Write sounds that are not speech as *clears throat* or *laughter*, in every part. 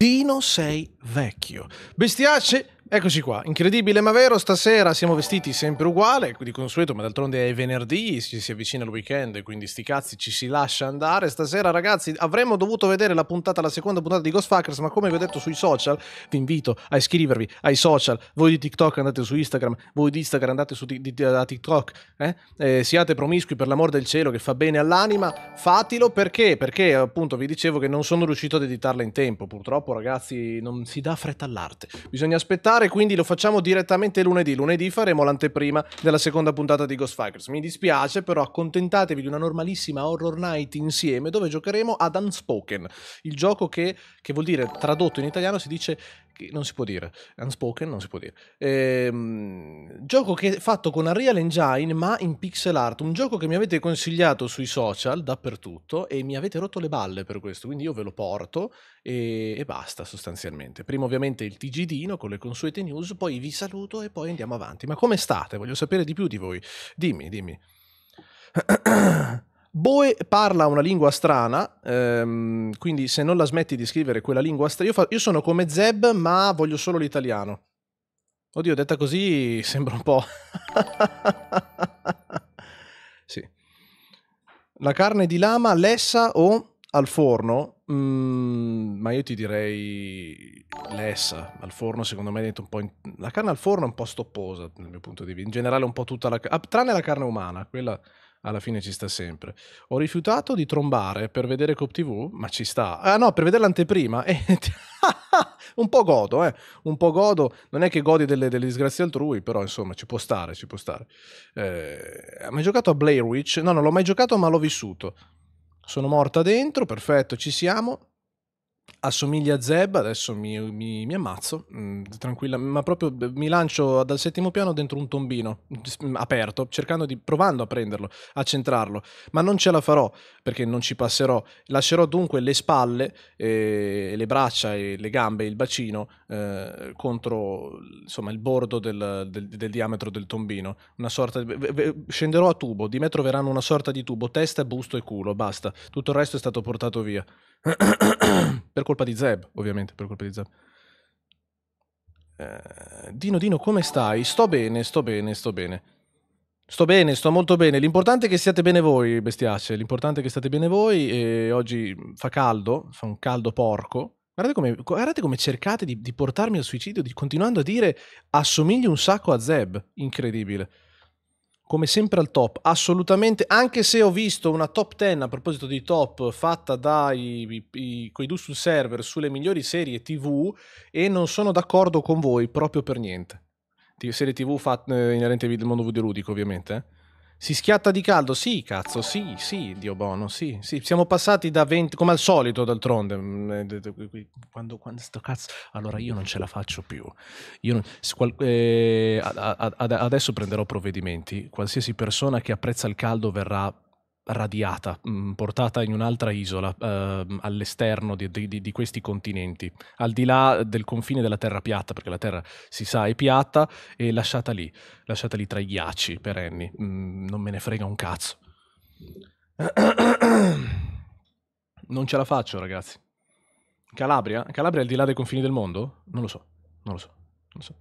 Dino sei vecchio. Bestiace Eccoci qua, incredibile ma vero, stasera siamo vestiti sempre uguale, di consueto, ma d'altronde è venerdì, ci si avvicina il weekend, quindi sti cazzi ci si lascia andare. Stasera ragazzi avremmo dovuto vedere la puntata, la seconda puntata di Ghostfuckers, ma come vi ho detto sui social, vi invito a iscrivervi ai social, voi di TikTok andate su Instagram, voi di Instagram andate su di, di, da TikTok, eh? Eh, siate promiscui per l'amor del cielo che fa bene all'anima, fatilo perché? Perché appunto vi dicevo che non sono riuscito ad editarla in tempo, purtroppo ragazzi non si dà fretta all'arte, bisogna aspettare fare, quindi lo facciamo direttamente lunedì. Lunedì faremo l'anteprima della seconda puntata di Ghost Fighters. Mi dispiace, però accontentatevi di una normalissima Horror Night insieme dove giocheremo ad Unspoken, il gioco che, che vuol dire tradotto in italiano si dice non si può dire, Unspoken non si può dire. Ehm, gioco che è fatto con Unreal Engine ma in pixel art, un gioco che mi avete consigliato sui social dappertutto e mi avete rotto le balle per questo, quindi io ve lo porto e, e basta sostanzialmente. Prima ovviamente il TGD con le consuete news, poi vi saluto e poi andiamo avanti. Ma come state? Voglio sapere di più di voi. Dimmi, dimmi. *clears throat* Boe parla una lingua strana, ehm, quindi se non la smetti di scrivere quella lingua strana... Io, io, sono come Zeb, ma voglio solo l'italiano. Oddio, detta così sembra un po'... *laughs* sì. La carne di lama, lessa o al forno? Mm, ma io ti direi lessa. Al forno secondo me è un po'... In... La carne al forno è un po' stopposa dal mio punto di vista. In generale un po' tutta la... Ah, tranne la carne umana, quella alla fine ci sta sempre. Ho rifiutato di trombare per vedere Cop TV, ma ci sta. Ah no, per vedere l'anteprima. Eh, *laughs* un po' godo, eh. Un po' godo. Non è che godi delle, delle disgrazie altrui, però insomma ci può stare, ci può stare. Eh, hai mai giocato a Blair Witch? No, non l'ho mai giocato, ma l'ho vissuto. Sono morta dentro, perfetto, ci siamo assomiglia a Zeb, adesso mi, mi, mi ammazzo, mh, mm, tranquilla, ma proprio mi lancio dal settimo piano dentro un tombino mh, mm, aperto, cercando di, provando a prenderlo, a centrarlo, ma non ce la farò perché non ci passerò. Lascerò dunque le spalle, eh, le braccia e le gambe, il bacino eh, contro insomma, il bordo del, del, del, diametro del tombino, una sorta di, v, v, scenderò a tubo, di me troveranno una sorta di tubo, testa, busto e culo, basta, tutto il resto è stato portato via. *coughs* per colpa di Zeb, ovviamente, per colpa di Zeb. Eh, Dino, Dino, come stai? Sto bene, sto bene, sto bene. Sto bene, sto molto bene. L'importante è che siate bene voi, bestiacce. L'importante è che state bene voi. E oggi fa caldo, fa un caldo porco. Guardate come, guardate come cercate di, di portarmi al suicidio, di, continuando a dire assomiglio un sacco a Zeb. Incredibile come sempre al top, assolutamente, anche se ho visto una top 10 a proposito di top fatta dai i, i, sul server sulle migliori serie TV e non sono d'accordo con voi proprio per niente. Serie TV fatte eh, inerente al mondo video ludico, ovviamente. Eh. Si schiatta di caldo, sì, cazzo, sì, sì, Dio buono, sì, sì. Siamo passati da 20, come al solito d'altronde, mm, eh, quando, quando sto cazzo, allora io non ce la faccio più. Non, qual, eh, ad, ad, adesso prenderò provvedimenti, qualsiasi persona che apprezza il caldo verrà radiata, mm, portata in un'altra isola, eh, all'esterno di, di, di, questi continenti, al di là del confine della terra piatta, perché la terra si sa è piatta, e lasciata lì, lasciata lì tra i ghiacci perenni. Mh, mm, non me ne frega un cazzo. *coughs* Non ce la faccio, ragazzi. Calabria? Calabria è al di là dei confini del mondo? Non lo so, non lo so, non lo so.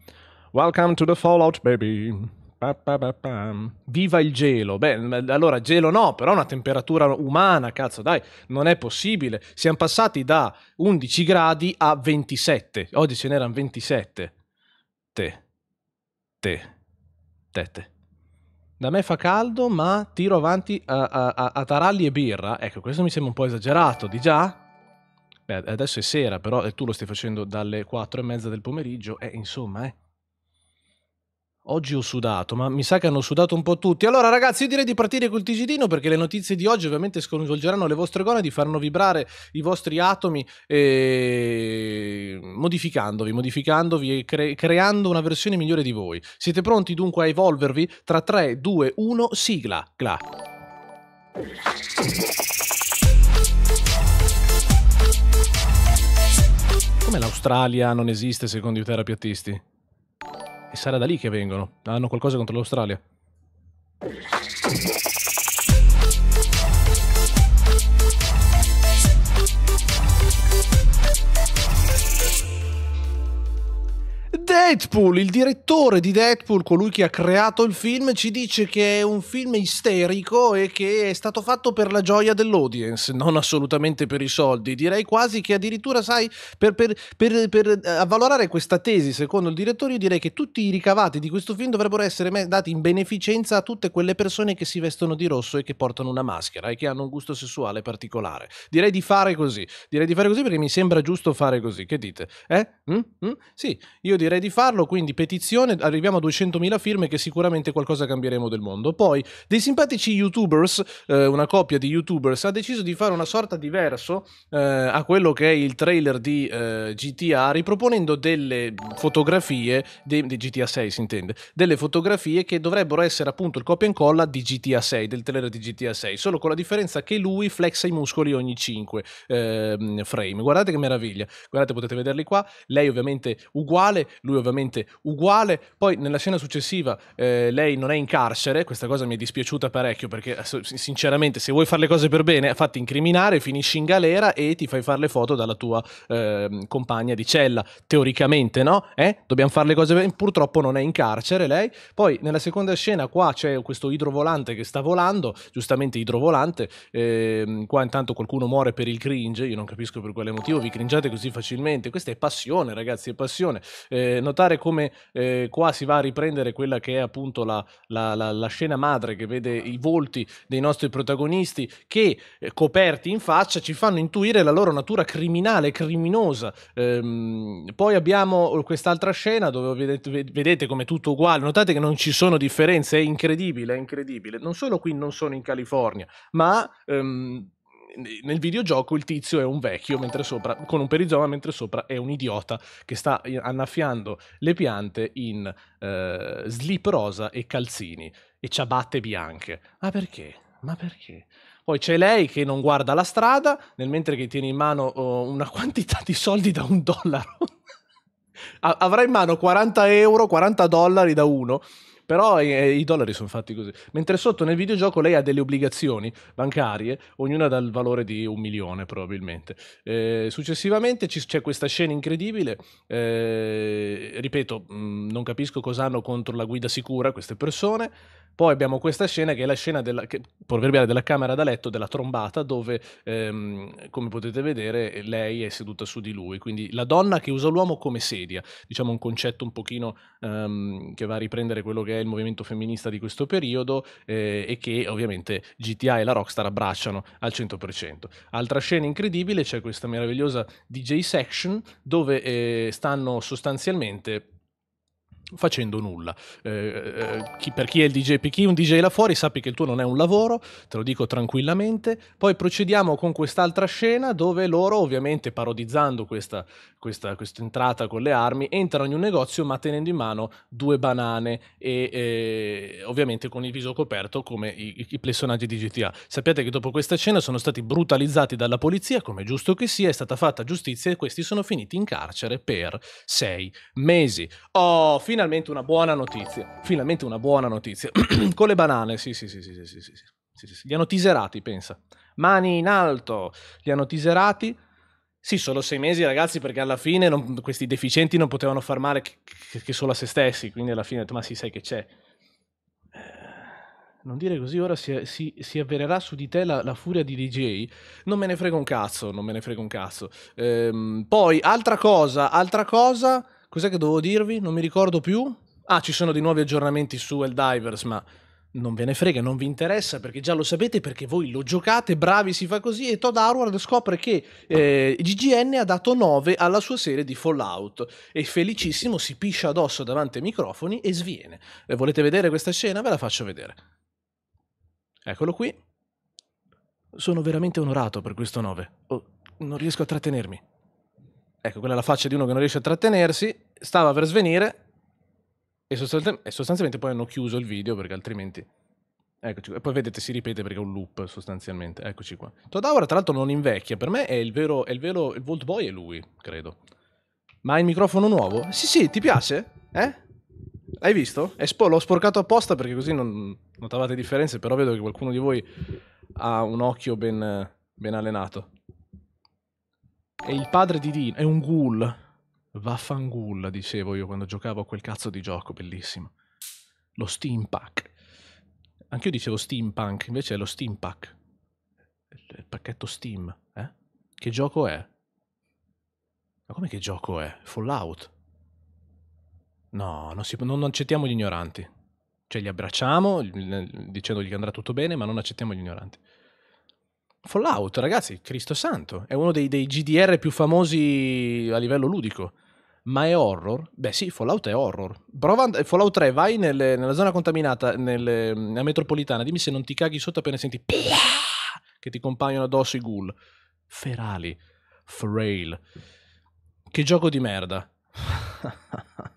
Welcome to the Fallout, baby. Pa, pa, pa, Viva il gelo! Beh, allora gelo no, però una temperatura umana, cazzo, dai, non è possibile. Siamo passati da 11 gradi a 27. Oggi ce n'erano 27. Te, te, te, te. Da me fa caldo, ma tiro avanti a, a, a, taralli e birra. Ecco, questo mi sembra un po' esagerato, di già? Beh, adesso è sera, però e eh, tu lo stai facendo dalle 4 e mezza del pomeriggio, eh, insomma, eh. Oggi ho sudato, ma mi sa che hanno sudato un po' tutti. Allora, ragazzi, io direi di partire col Tigidino perché le notizie di oggi ovviamente sconvolgeranno le vostre gonadi, faranno vibrare i vostri atomi, e... modificandovi, modificandovi e cre- creando una versione migliore di voi. Siete pronti dunque a evolvervi? Tra 3, 2, 1, sigla. Gla. Come l'Australia non esiste secondo i terapeutisti? sarà da lì che vengono. Hanno qualcosa contro l'Australia. Deadpool, il direttore di Deadpool, colui che ha creato il film, ci dice che è un film isterico e che è stato fatto per la gioia dell'audience, non assolutamente per i soldi. Direi quasi che addirittura, sai, per, per, per, per eh, avvalorare questa tesi, secondo il direttore, io direi che tutti i ricavati di questo film dovrebbero essere dati in beneficenza a tutte quelle persone che si vestono di rosso e che portano una maschera e che hanno un gusto sessuale particolare. Direi di fare così, direi di fare così perché mi sembra giusto fare così. Che dite? Eh? Mm? Mm? Sì, io direi di fare farlo, quindi petizione, arriviamo a 200.000 firme che sicuramente qualcosa cambieremo del mondo. Poi dei simpatici youtubers, eh, una coppia di youtubers, ha deciso di fare una sorta diverso eh, a quello che è il trailer di eh, GTA, riproponendo delle fotografie, di GTA 6 si intende, delle fotografie che dovrebbero essere appunto il copia e incolla di GTA 6, del trailer di GTA 6, solo con la differenza che lui flexa i muscoli ogni 5 ehm, frame. Guardate che meraviglia, guardate potete vederli qua, lei ovviamente uguale, lui ovviamente ovviamente uguale. Poi nella scena successiva eh, lei non è in carcere, questa cosa mi è dispiaciuta parecchio perché sinceramente se vuoi fare le cose per bene fatti incriminare, finisci in galera e ti fai fare le foto dalla tua eh, compagna di cella. Teoricamente no? Eh? Dobbiamo fare le cose per bene, purtroppo non è in carcere lei. Poi nella seconda scena qua c'è questo idrovolante che sta volando, giustamente idrovolante, ehm, qua intanto qualcuno muore per il cringe, io non capisco per quale motivo vi cringiate così facilmente, questa è passione ragazzi, è passione. Eh, notare come eh, qua si va a riprendere quella che è appunto la, la, la, la, scena madre che vede i volti dei nostri protagonisti che eh, coperti in faccia ci fanno intuire la loro natura criminale, criminosa. Ehm, poi abbiamo oh, quest'altra scena dove vedete, vedete come è tutto uguale, notate che non ci sono differenze, è incredibile, è incredibile. Non solo qui non sono in California, ma... Ehm, nel videogioco il tizio è un vecchio mentre sopra, con un perizoma, mentre sopra è un idiota che sta annaffiando le piante in eh, slip rosa e calzini e ciabatte bianche. Ma perché? Ma perché? Poi c'è lei che non guarda la strada, nel mentre che tiene in mano oh, una *laughs* quantità di soldi da un dollaro. *laughs* Avrà in mano 40 euro, 40 dollari da uno però eh, i dollari sono fatti così. Mentre sotto nel videogioco lei ha delle obbligazioni bancarie, ognuna dal valore di un milione probabilmente. Eh, successivamente ci, c'è questa scena incredibile, eh, ripeto, mh, mm, non capisco cosa hanno contro la guida sicura queste persone. Poi abbiamo questa scena che è la scena della, che, proverbiale della camera da letto, della trombata, dove, ehm, come potete vedere, lei è seduta su di lui. Quindi la donna che usa l'uomo come sedia, diciamo un concetto un pochino ehm, che va a riprendere quello che è è il movimento femminista di questo periodo eh, e che ovviamente GTA e la Rockstar abbracciano al 100%. Altra scena incredibile, c'è questa meravigliosa DJ section dove eh, stanno sostanzialmente facendo nulla. Eh, eh, chi, per chi è il DJ, per chi è un DJ là fuori, sappi che il tuo non è un lavoro, te lo dico tranquillamente. Poi procediamo con quest'altra scena dove loro, ovviamente parodizzando questa, questa, questa entrata con le armi, entrano in un negozio ma tenendo in mano due banane e eh, ovviamente con il viso coperto come i, i, personaggi di GTA. Sappiate che dopo questa scena sono stati brutalizzati dalla polizia, come giusto che sia, è stata fatta giustizia e questi sono finiti in carcere per sei mesi. Oh, fin Finalmente una buona notizia. Finalmente una buona notizia. Con le banane, sì, sì, sì, sì, sì, sì, sì, sì, sì. Li hanno tiserati, pensa. Mani in alto, li hanno tiserati. Sì, solo sei mesi, ragazzi, perché alla fine non, questi deficienti non potevano far male che, che solo a se stessi. Quindi alla fine ho detto, ma sì, sai che c'è. Non dire così, ora si, si, si avvererà su di te la, la, furia di DJ. Non me ne frega un cazzo, non me ne frega un cazzo. Ehm, poi, altra cosa, altra cosa Cos'è che dovevo dirvi? Non mi ricordo più. Ah, ci sono dei nuovi aggiornamenti su Helldivers, ma non ve ne frega, non vi interessa perché già lo sapete perché voi lo giocate, bravi si fa così e Todd Howard scopre che eh, GGN ha dato 9 alla sua serie di Fallout e felicissimo si piscia addosso davanti ai microfoni e sviene. Eh, volete vedere questa scena? Ve la faccio vedere. Eccolo qui. Sono veramente onorato per questo 9. Oh, non riesco a trattenermi. Ecco, quella è la faccia di uno che non riesce a trattenersi, stava per svenire e, sostanzial- e sostanzialmente poi hanno chiuso il video perché altrimenti... Eccoci qua. E poi vedete, si ripete perché è un loop sostanzialmente. Eccoci qua. Todaura, tra l'altro, non invecchia. Per me è il vero, è il vero, il Volt Boy è lui, credo. Ma hai il microfono nuovo? Sì, sì, ti piace? Eh? Hai visto? Spo- l'ho sporcato apposta perché così non notavate differenze, però vedo che qualcuno di voi ha un occhio ben, ben allenato è il padre di Dean, è un ghoul. Vaffangulla, dicevo io quando giocavo a quel cazzo di gioco, bellissimo. Lo steampunk. Anch'io dicevo steampunk, invece è lo steampunk. Il pacchetto Steam, eh? Che gioco è? Ma come che gioco è? Fallout? No, non, si, non accettiamo gli ignoranti. Cioè li abbracciamo dicendogli che andrà tutto bene, ma non accettiamo gli ignoranti. Fallout, ragazzi, Cristo santo, è uno dei, dei GDR più famosi a livello ludico. Ma è horror? Beh sì, Fallout è horror. Prova Fallout 3, vai nelle, nella zona contaminata, nelle, nella metropolitana, dimmi se non ti caghi sotto appena senti che ti compaiono addosso i ghoul. Ferali. Frail. Che gioco di merda. *laughs*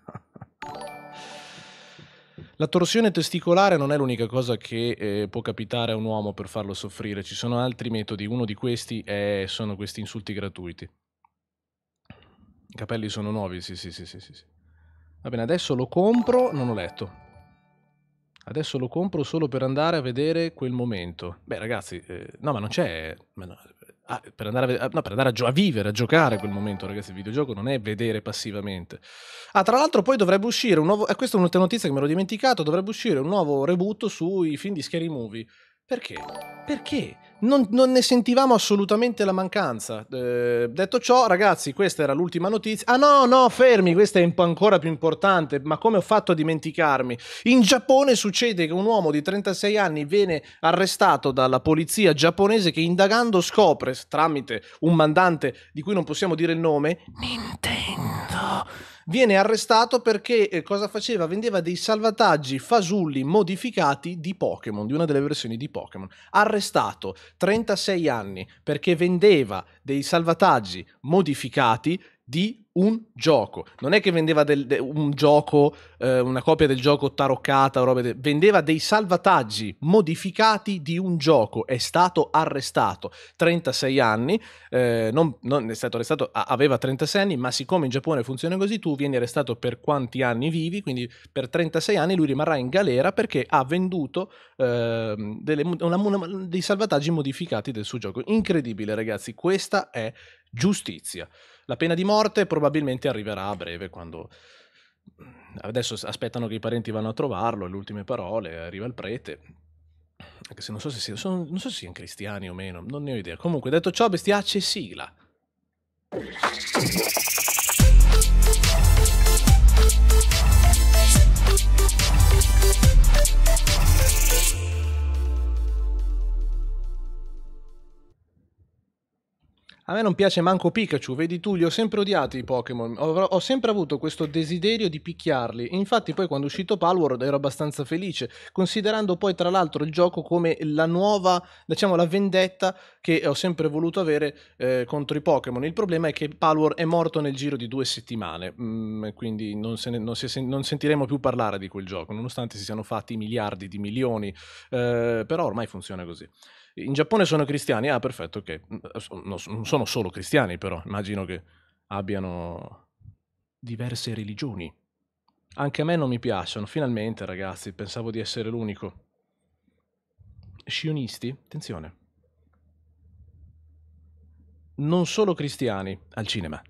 La torsione testicolare non è l'unica cosa che eh, può capitare a un uomo per farlo soffrire, ci sono altri metodi, uno di questi è, sono questi insulti gratuiti. I capelli sono nuovi, sì, sì, sì, sì, sì. Va bene, adesso lo compro, non ho letto. Adesso lo compro solo per andare a vedere quel momento. Beh, ragazzi, eh, no, ma non c'è... Ma no, a, ah, per, andare a, ah, no, per andare, a, gio- a, vivere, a giocare quel momento, ragazzi. Il videogioco non è vedere passivamente. Ah, tra l'altro, poi dovrebbe uscire un nuovo. eh, questa è un'altra notizia che me l'ho dimenticato. Dovrebbe uscire un nuovo reboot sui film di Scary Movie. Perché? Perché? Non, non, ne sentivamo assolutamente la mancanza. Eh, detto ciò, ragazzi, questa era l'ultima notizia. Ah no, no, fermi, questa è ancora più importante, ma come ho fatto a dimenticarmi? In Giappone succede che un uomo di 36 anni viene arrestato dalla polizia giapponese che indagando scopre, tramite un mandante di cui non possiamo dire il nome, Nintendo viene arrestato perché eh, cosa faceva? Vendeva dei salvataggi fasulli modificati di Pokémon, di una delle versioni di Pokémon. Arrestato, 36 anni, perché vendeva dei salvataggi modificati di un gioco. Non è che vendeva del, de, un gioco, eh, una copia del gioco taroccata, o de... vendeva dei salvataggi modificati di un gioco. È stato arrestato, 36 anni, eh, non, non, è stato arrestato, aveva 36 anni, ma siccome in Giappone funziona così, tu vieni arrestato per quanti anni vivi, quindi per 36 anni lui rimarrà in galera perché ha venduto eh, delle, una, una, dei salvataggi modificati del suo gioco. Incredibile ragazzi, questa è giustizia. La pena di morte probabilmente arriverà a breve quando... Adesso aspettano che i parenti vanno a trovarlo, le ultime parole, arriva il prete. Anche se non so se siano, sono, non so se siano cristiani o meno, non ne ho idea. Comunque, detto ciò, bestiacce, sigla. A me non piace manco Pikachu, vedi tu, li ho sempre odiati i Pokémon, ho, ho, sempre avuto questo desiderio di picchiarli, infatti poi quando è uscito Palworld ero abbastanza felice, considerando poi tra l'altro il gioco come la nuova, diciamo la vendetta che ho sempre voluto avere eh, contro i Pokémon. Il problema è che Palworld è morto nel giro di due settimane, mm, quindi non, se ne, non, se, non, sentiremo più parlare di quel gioco, nonostante si siano fatti miliardi di milioni, eh, però ormai funziona così. In Giappone sono cristiani? Ah, perfetto, ok. non sono solo cristiani, però immagino che abbiano diverse religioni. Anche a me non mi piacciono, finalmente ragazzi, pensavo di essere l'unico. Scionisti? Attenzione. Non solo cristiani al cinema.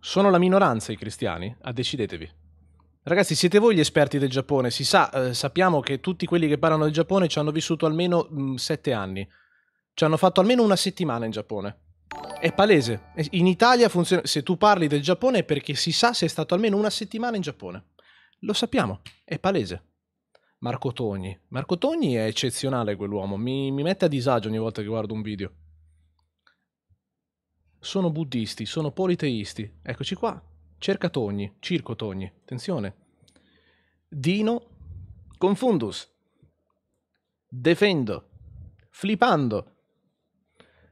Sono la minoranza i cristiani? Ah, decidetevi. Ragazzi, siete voi gli esperti del Giappone, si sa, eh, sappiamo che tutti quelli che parlano del Giappone ci hanno vissuto almeno mh, mm, sette anni, ci hanno fatto almeno una settimana in Giappone. È palese, in Italia funziona, se tu parli del Giappone è perché si sa se è stato almeno una settimana in Giappone. Lo sappiamo, è palese. Marco Togni, Marco Togni è eccezionale quell'uomo, mi, mi mette a disagio ogni volta che guardo un video. Sono buddisti, sono politeisti, eccoci qua, cerca Togni, circo Togni, attenzione, Dino Confundus. Defendo. Flipando.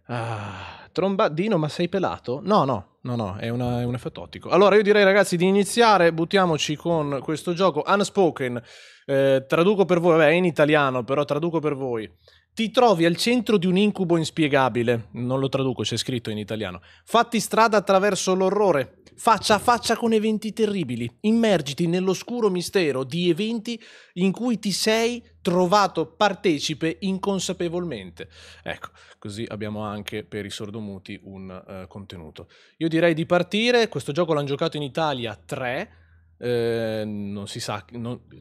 Ah, tromba... Dino, ma sei pelato? No, no, no, no, è, una, è, un effetto ottico. Allora io direi ragazzi di iniziare, buttiamoci con questo gioco Unspoken. Eh, traduco per voi, vabbè è in italiano, però traduco per voi. Ti trovi al centro di un incubo inspiegabile, non lo traduco, c'è scritto in italiano. Fatti strada attraverso l'orrore, faccia a faccia con eventi terribili, immergiti nell'oscuro mistero di eventi in cui ti sei trovato partecipe inconsapevolmente. Ecco, così abbiamo anche per i sordomuti un uh, contenuto. Io direi di partire, questo gioco l'hanno giocato in Italia 3, eh, non si sa,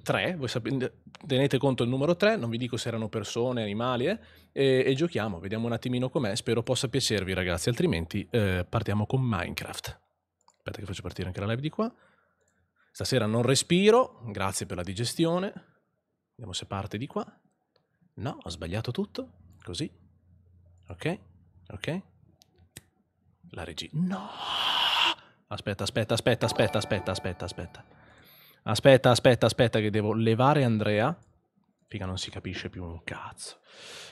3, voi sapete, tenete conto il numero 3, non vi dico se erano persone, animali, eh, e, e, giochiamo, vediamo un attimino com'è, spero possa piacervi ragazzi, altrimenti eh, partiamo con Minecraft. Aspetta che faccio partire anche la live di qua. Stasera non respiro, grazie per la digestione. Vediamo se parte di qua. No, ho sbagliato tutto. Così. Ok, ok. La regia. No! Aspetta, aspetta, aspetta, aspetta, aspetta, aspetta, aspetta. Aspetta, aspetta, aspetta che devo levare Andrea Figa, non si capisce più un cazzo.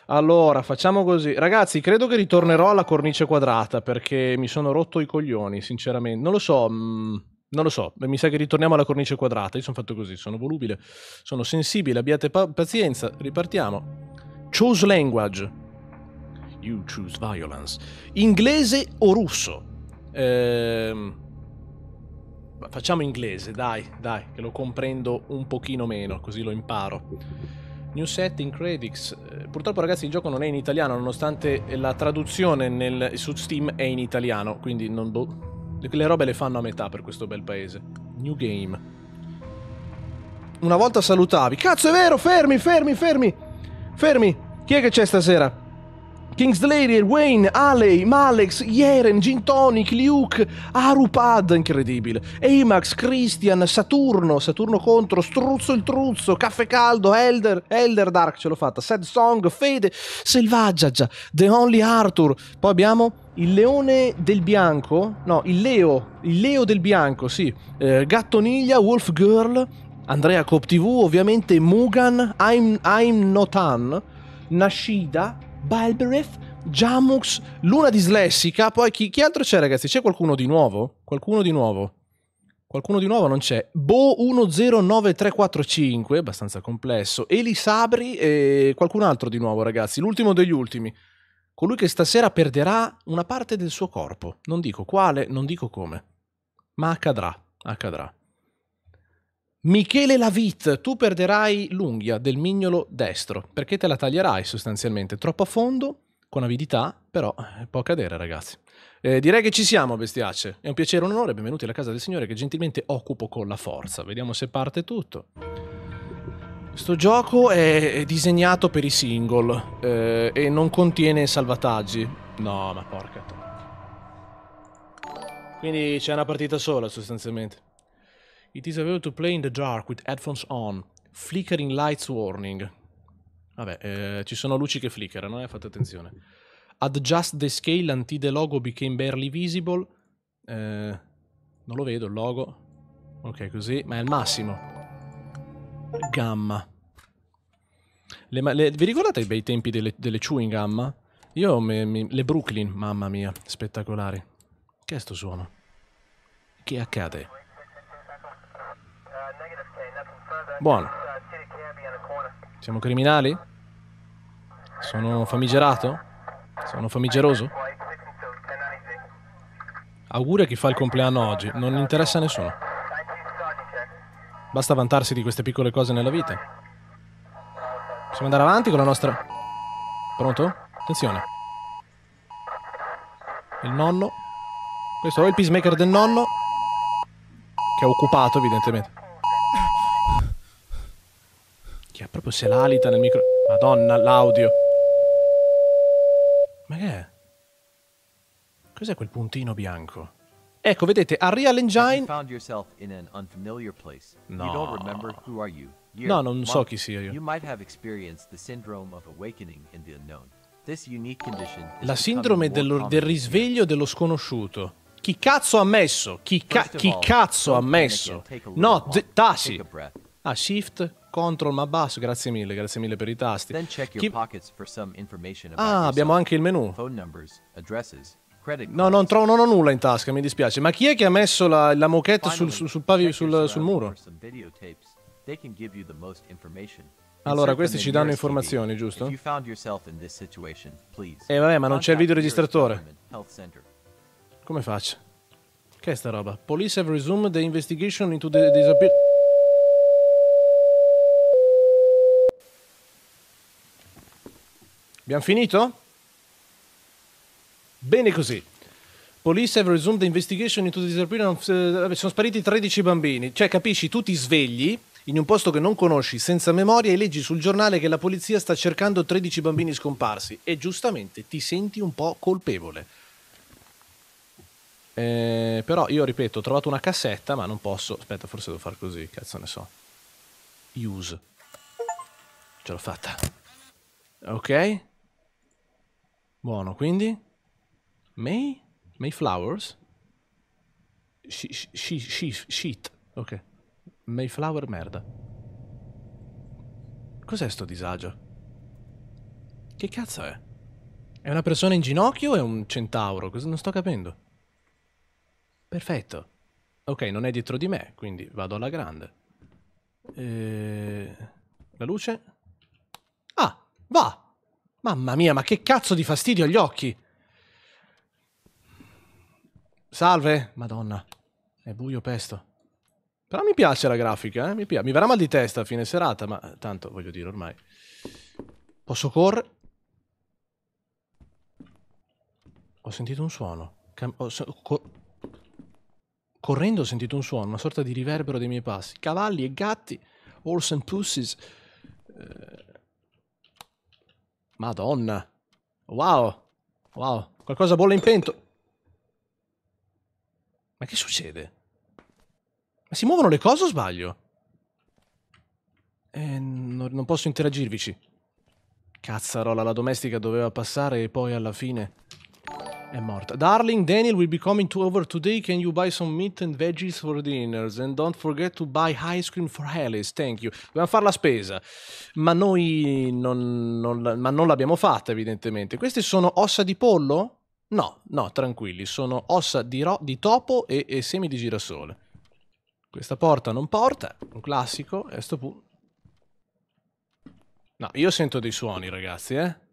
Allora, facciamo così. Ragazzi, credo che ritornerò alla cornice quadrata perché mi sono rotto i coglioni, sinceramente. Non lo so, mh, mm, non lo so. Mi sa che ritorniamo alla cornice quadrata. Io sono fatto così, sono volubile, sono sensibile, abbiate pa pazienza. Ripartiamo. Choose language. You choose violence. Inglese o russo? Ehm facciamo inglese, dai, dai, che lo comprendo un pochino meno, così lo imparo. New set in Credix. Eh, purtroppo ragazzi il gioco non è in italiano, nonostante la traduzione nel, su Steam è in italiano, quindi non... Boh. Le robe le fanno a metà per questo bel paese. New game. Una volta salutavi. Cazzo è vero, fermi, fermi, fermi. Fermi. Chi è che c'è stasera? Kingslayer, Wayne, Aley, Malex, Yeren, Gintonic, Luke, Arupad, incredibile, Amax, Christian, Saturno, Saturno contro, Struzzo il Truzzo, Caffè Caldo, Elder, Elder Dark ce l'ho fatta, Sad Song, Fede, Selvaggia, già, The Only Arthur, poi abbiamo il leone del bianco, no, il leo, il leo del bianco, sì, eh, Gattoniglia, Wolf Girl, Andrea Cop TV, ovviamente Mugan, I'm, I'm Notan, Nashida, Balbereth, Jamux, Luna dislessica. Poi chi, chi, altro c'è, ragazzi? C'è qualcuno di nuovo? Qualcuno di nuovo? Qualcuno di nuovo non c'è. Bo 109345, abbastanza complesso. Eli Sabri e qualcun altro di nuovo, ragazzi. L'ultimo degli ultimi. Colui che stasera perderà una parte del suo corpo. Non dico quale, non dico come. Ma accadrà, accadrà. Michele Lavit, tu perderai l'unghia del mignolo destro perché te la taglierai sostanzialmente troppo a fondo, con avidità, però eh, può cadere ragazzi. Eh, direi che ci siamo, bestiacce. È un piacere, un onore, benvenuti alla casa del Signore che gentilmente occupo con la forza. Vediamo se parte tutto. Questo gioco è disegnato per i single eh, e non contiene salvataggi. No, ma porca. Quindi c'è una partita sola sostanzialmente. It is available to play in the dark with headphones on. Flickering lights warning. Vabbè, eh, ci sono luci che flickerano, eh? fate attenzione. Adjust the scale until the logo became barely visible. Eh, non lo vedo il logo. Ok, così, ma è il massimo. Gamma. Le, le, vi ricordate i bei tempi delle, delle chewing gamma? Io me, me, le Brooklyn, mamma mia, spettacolari. Che è sto suono? Che accade? Buono. Siamo criminali? Sono famigerato? Sono famigeroso? Auguri a chi fa il compleanno oggi, non interessa a nessuno. Basta vantarsi di queste piccole cose nella vita. Possiamo andare avanti con la nostra... Pronto? Attenzione. Il nonno. Questo è il peacemaker del nonno. Che è occupato, evidentemente. Minchia, proprio se l'alita nel micro... Madonna, l'audio. Ma che è? Cos'è quel puntino bianco? Ecco, vedete, a Real Engine... No. No, non so chi sia io. La sindrome dello, del risveglio dello sconosciuto. Chi cazzo ha messo? Chi, ca chi cazzo ha messo? No, tassi. Ah, shift control ma basso, grazie mille, grazie mille per i tasti. Chi... Ah, abbiamo anche il menu. No, non, trovo, non ho nulla in tasca, mi dispiace. Ma chi è che ha messo la, la moquette sul, sul, sul, pavi, sul, sul muro? Allora, questi ci danno informazioni, giusto? Eh vabbè, ma non c'è il videoregistratore. Come faccio? Che è sta roba? Police have resumed the investigation into the disappearance... Abbiamo finito? Bene così. Police have resumed the investigation into the disappearance. Eh, sono spariti 13 bambini. Cioè, capisci, tu ti svegli in un posto che non conosci, senza memoria, e leggi sul giornale che la polizia sta cercando 13 bambini scomparsi. E giustamente ti senti un po' colpevole. Eh, però io ripeto, ho trovato una cassetta, ma non posso. Aspetta, forse devo fare così, cazzo ne so. Use. Ce l'ho fatta. Ok? Buono, quindi? May? Mayflowers? Sh- sh- sh- shit. Ok. Mayflower merda. Cos'è sto disagio? Che cazzo è? È una persona in ginocchio o è un centauro? non sto capendo? Perfetto. Ok, non è dietro di me, quindi vado alla grande. E... Eh, la luce? Ah, va! Mamma mia, ma che cazzo di fastidio agli occhi! Salve? Madonna, è buio pesto. Però mi piace la grafica, eh? mi, pi mi verrà mal di testa a fine serata, ma tanto voglio dire ormai. Posso correre? Ho sentito un suono. Cam ho so cor correndo ho sentito un suono, una sorta di riverbero dei miei passi. Cavalli e gatti, horse and pussies. Eh, Madonna. Wow. Wow. Qualcosa bolle in pento. Ma che succede? Ma si muovono le cose o sbaglio? Eh, non, non posso interagirvici. Cazzarola, la domestica doveva passare e poi alla fine è morta. Darling, Daniel will be coming to over today. Can you buy some meat and veggies for dinner? And don't forget to buy ice cream for Alice. Thank you. Dobbiamo fare la spesa. Ma noi non, non, ma non l'abbiamo fatta, evidentemente. Queste sono ossa di pollo? No, no, tranquilli. Sono ossa di, di topo e, e semi di girasole. Questa porta non porta, un classico. E a sto punto... No, io sento dei suoni, ragazzi, eh.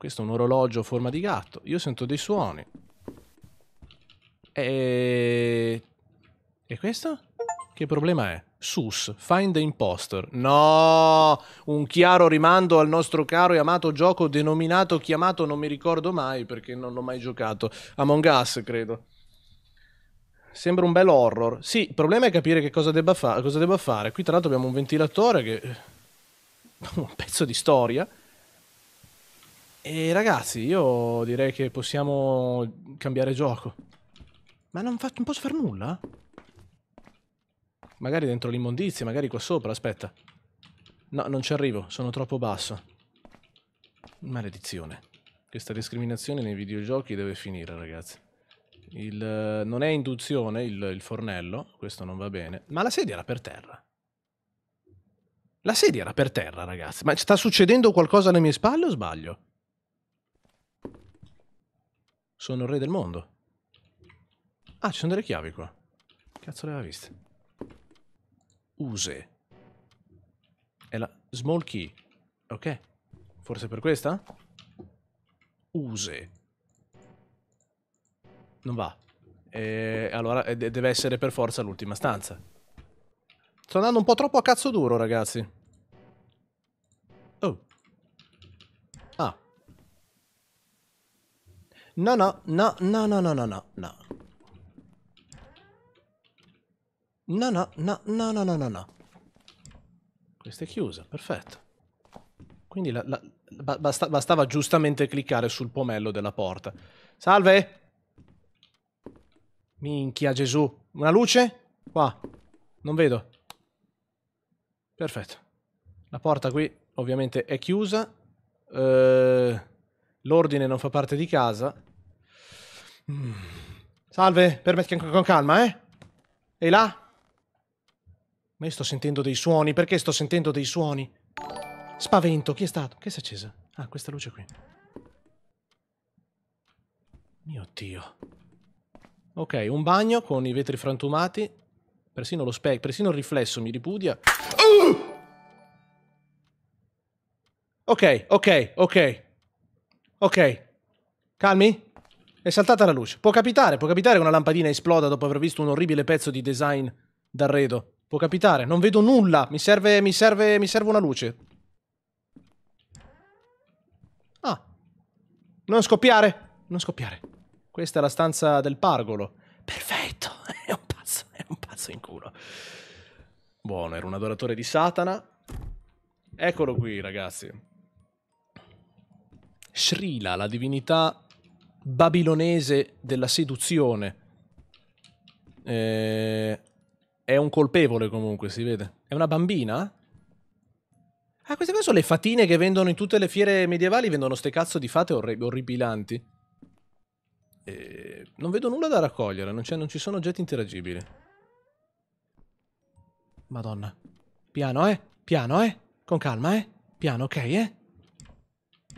Questo è un orologio a forma di gatto. Io sento dei suoni. E... E questo? Che problema è? Sus, find the imposter. No! Un chiaro rimando al nostro caro e amato gioco denominato, chiamato, non mi ricordo mai perché non l'ho mai giocato. Among Us, credo. Sembra un bel horror. Sì, il problema è capire che cosa debba, fa cosa debba fare. Qui tra l'altro abbiamo un ventilatore che... un pezzo di storia. E ragazzi, io direi che possiamo cambiare gioco. Ma non, non posso fare nulla? Magari dentro l'immondizia, magari qua sopra, aspetta. No, non ci arrivo, sono troppo basso. Maledizione. Questa discriminazione nei videogiochi deve finire, ragazzi. Il, non è induzione il, il fornello, questo non va bene. Ma la sedia era per terra. La sedia era per terra, ragazzi. Ma sta succedendo qualcosa alle mie spalle o sbaglio? Sono il re del mondo. Ah, ci sono delle chiavi qua. Cazzo le aveva viste? Use. È la small key. Ok. Forse per questa? Use. Non va. E allora deve essere per forza l'ultima stanza. Sto andando un po' troppo a cazzo duro, ragazzi. Oh. No, no, no, no, no, no, no, no, no. No, no, no, no, no, no, no, no. Questa è chiusa, perfetto. Quindi la, la, la, basta, bastava giustamente cliccare sul pomello della porta. Salve! Minchia Gesù. Una luce? Qua. Non vedo. Perfetto. La porta qui ovviamente è chiusa. Ehm... L'ordine non fa parte di casa. Mm. Salve, permetti anche con calma, eh? E là? Ma io sto sentendo dei suoni, perché sto sentendo dei suoni? Spavento, chi è stato? Che si è accesa? Ah, questa luce qui. Mio Dio. Ok, un bagno con i vetri frantumati. Persino lo spec, persino il riflesso mi ripudia. Uh! Ok, ok, ok. Ok, calmi. È saltata la luce. Può capitare, può capitare che una lampadina esploda dopo aver visto un orribile pezzo di design d'arredo. Può capitare, non vedo nulla. Mi serve, mi serve, mi serve una luce. Ah. Non scoppiare, non scoppiare. Questa è la stanza del pargolo. Perfetto, *laughs* è un pazzo, è un pazzo in culo. Buono, era un adoratore di Satana. Eccolo qui, ragazzi. Srila, la divinità babilonese della seduzione. Eh, è un colpevole comunque, si vede. È una bambina? Ah, queste cose sono le fatine che vendono in tutte le fiere medievali, vendono ste cazzo di fate orri orripilanti. Eh, non vedo nulla da raccogliere, non, non ci sono oggetti interagibili. Madonna. Piano, eh? Piano, eh? Con calma, eh? Piano, ok, eh?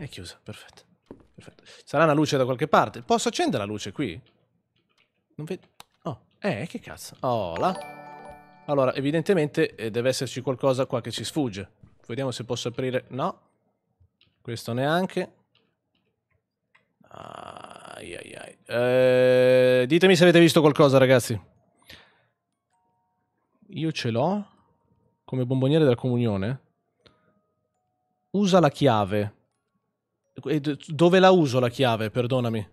È chiusa, perfetto. perfetto. Sarà una luce da qualche parte. Posso accendere la luce qui? Non vedo... Oh, eh, che cazzo. Oh, là. Allora, evidentemente eh, deve esserci qualcosa qua che ci sfugge. Vediamo se posso aprire... No. Questo neanche. Ai, ai, ai. Eh, ditemi se avete visto qualcosa, ragazzi. Io ce l'ho come bomboniere della comunione. Usa la chiave. Dove la uso la chiave? Perdonami.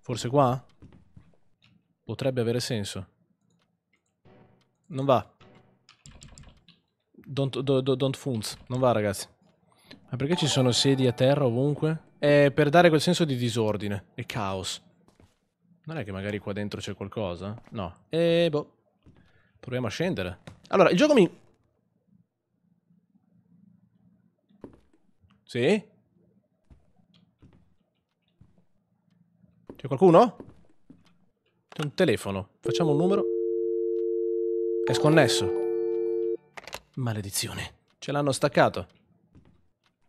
Forse qua? Potrebbe avere senso. Non va. Don't, do, don't funz. Non va, ragazzi. Ma perché ci sono sedie a terra ovunque? È per dare quel senso di disordine e caos. Non è che magari qua dentro c'è qualcosa? No. E boh. Proviamo a scendere. Allora, il gioco mi... Sì? Sì? C'è qualcuno? C'è un telefono. Facciamo un numero. È sconnesso. Maledizione. Ce l'hanno staccato.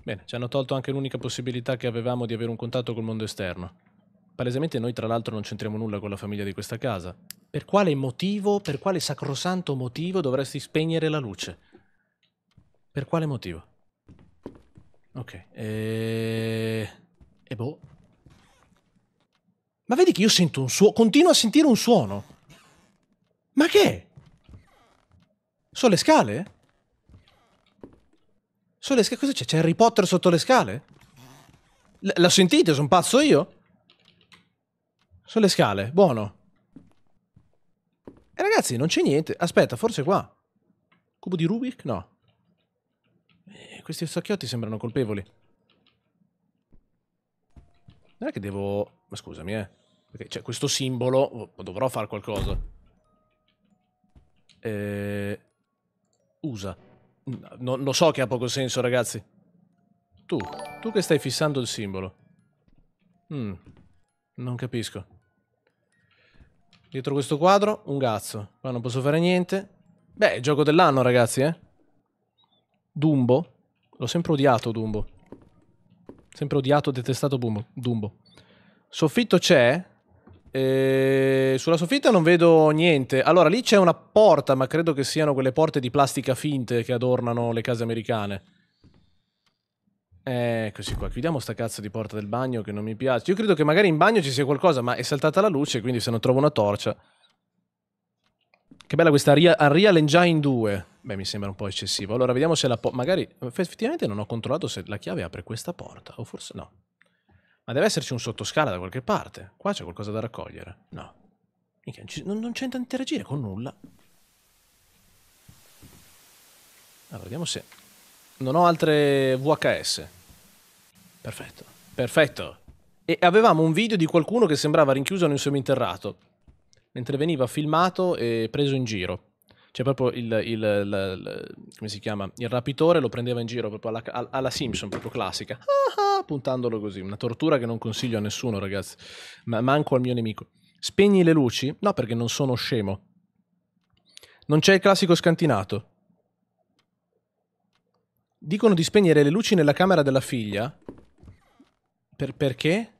Bene, ci hanno tolto anche l'unica possibilità che avevamo di avere un contatto col mondo esterno. Palesemente noi tra l'altro non c'entriamo nulla con la famiglia di questa casa. Per quale motivo, per quale sacrosanto motivo dovresti spegnere la luce? Per quale motivo? Ok, e... Eh, e boh, ma vedi che io sento un suono, continuo a sentire un suono. Ma che? Sono le scale? Sono le scale? Cosa c'è? C'è Harry Potter sotto le scale? L- la sentite? Sono pazzo io? Sono le scale, buono. E eh, ragazzi, non c'è niente. Aspetta, forse qua. Cubo di Rubik? No. Eh, questi sacchiotti sembrano colpevoli. Non è che devo... Ma scusami, eh. Perché c'è cioè, questo simbolo... Oh, dovrò fare qualcosa. Eh... Usa. No, lo so che ha poco senso, ragazzi. Tu. Tu che stai fissando il simbolo. Mm. Non capisco. Dietro questo quadro, un cazzo. Qua non posso fare niente. Beh, è gioco dell'anno, ragazzi, eh. Dumbo. L'ho sempre odiato, Dumbo. Sempre odiato, detestato Bumbo, Dumbo. Soffitto c'è? E eh, sulla soffitta non vedo niente. Allora, lì c'è una porta, ma credo che siano quelle porte di plastica finte che adornano le case americane. Eccoci eh, qua, chiudiamo sta cazzo di porta del bagno che non mi piace. Io credo che magari in bagno ci sia qualcosa, ma è saltata la luce, quindi se non trovo una torcia... Che bella questa Unreal, Unreal Engine 2. Beh, mi sembra un po' eccessivo. Allora, vediamo se la... porta... magari, effettivamente non ho controllato se la chiave apre questa porta, o forse no. Ma deve esserci un sottoscala da qualche parte. Qua c'è qualcosa da raccogliere. No. non, non c'è da interagire con nulla. Allora, vediamo se... Non ho altre VHS. Perfetto. Perfetto. E avevamo un video di qualcuno che sembrava rinchiuso in un seminterrato mentre veniva filmato e preso in giro. Cioè proprio il, il, il, come si chiama? il rapitore lo prendeva in giro proprio alla, alla Simpson, proprio classica, ah, ah, puntandolo così. Una tortura che non consiglio a nessuno, ragazzi, ma manco al mio nemico. Spegni le luci? No, perché non sono scemo. Non c'è il classico scantinato. Dicono di spegnere le luci nella camera della figlia. Per, perché?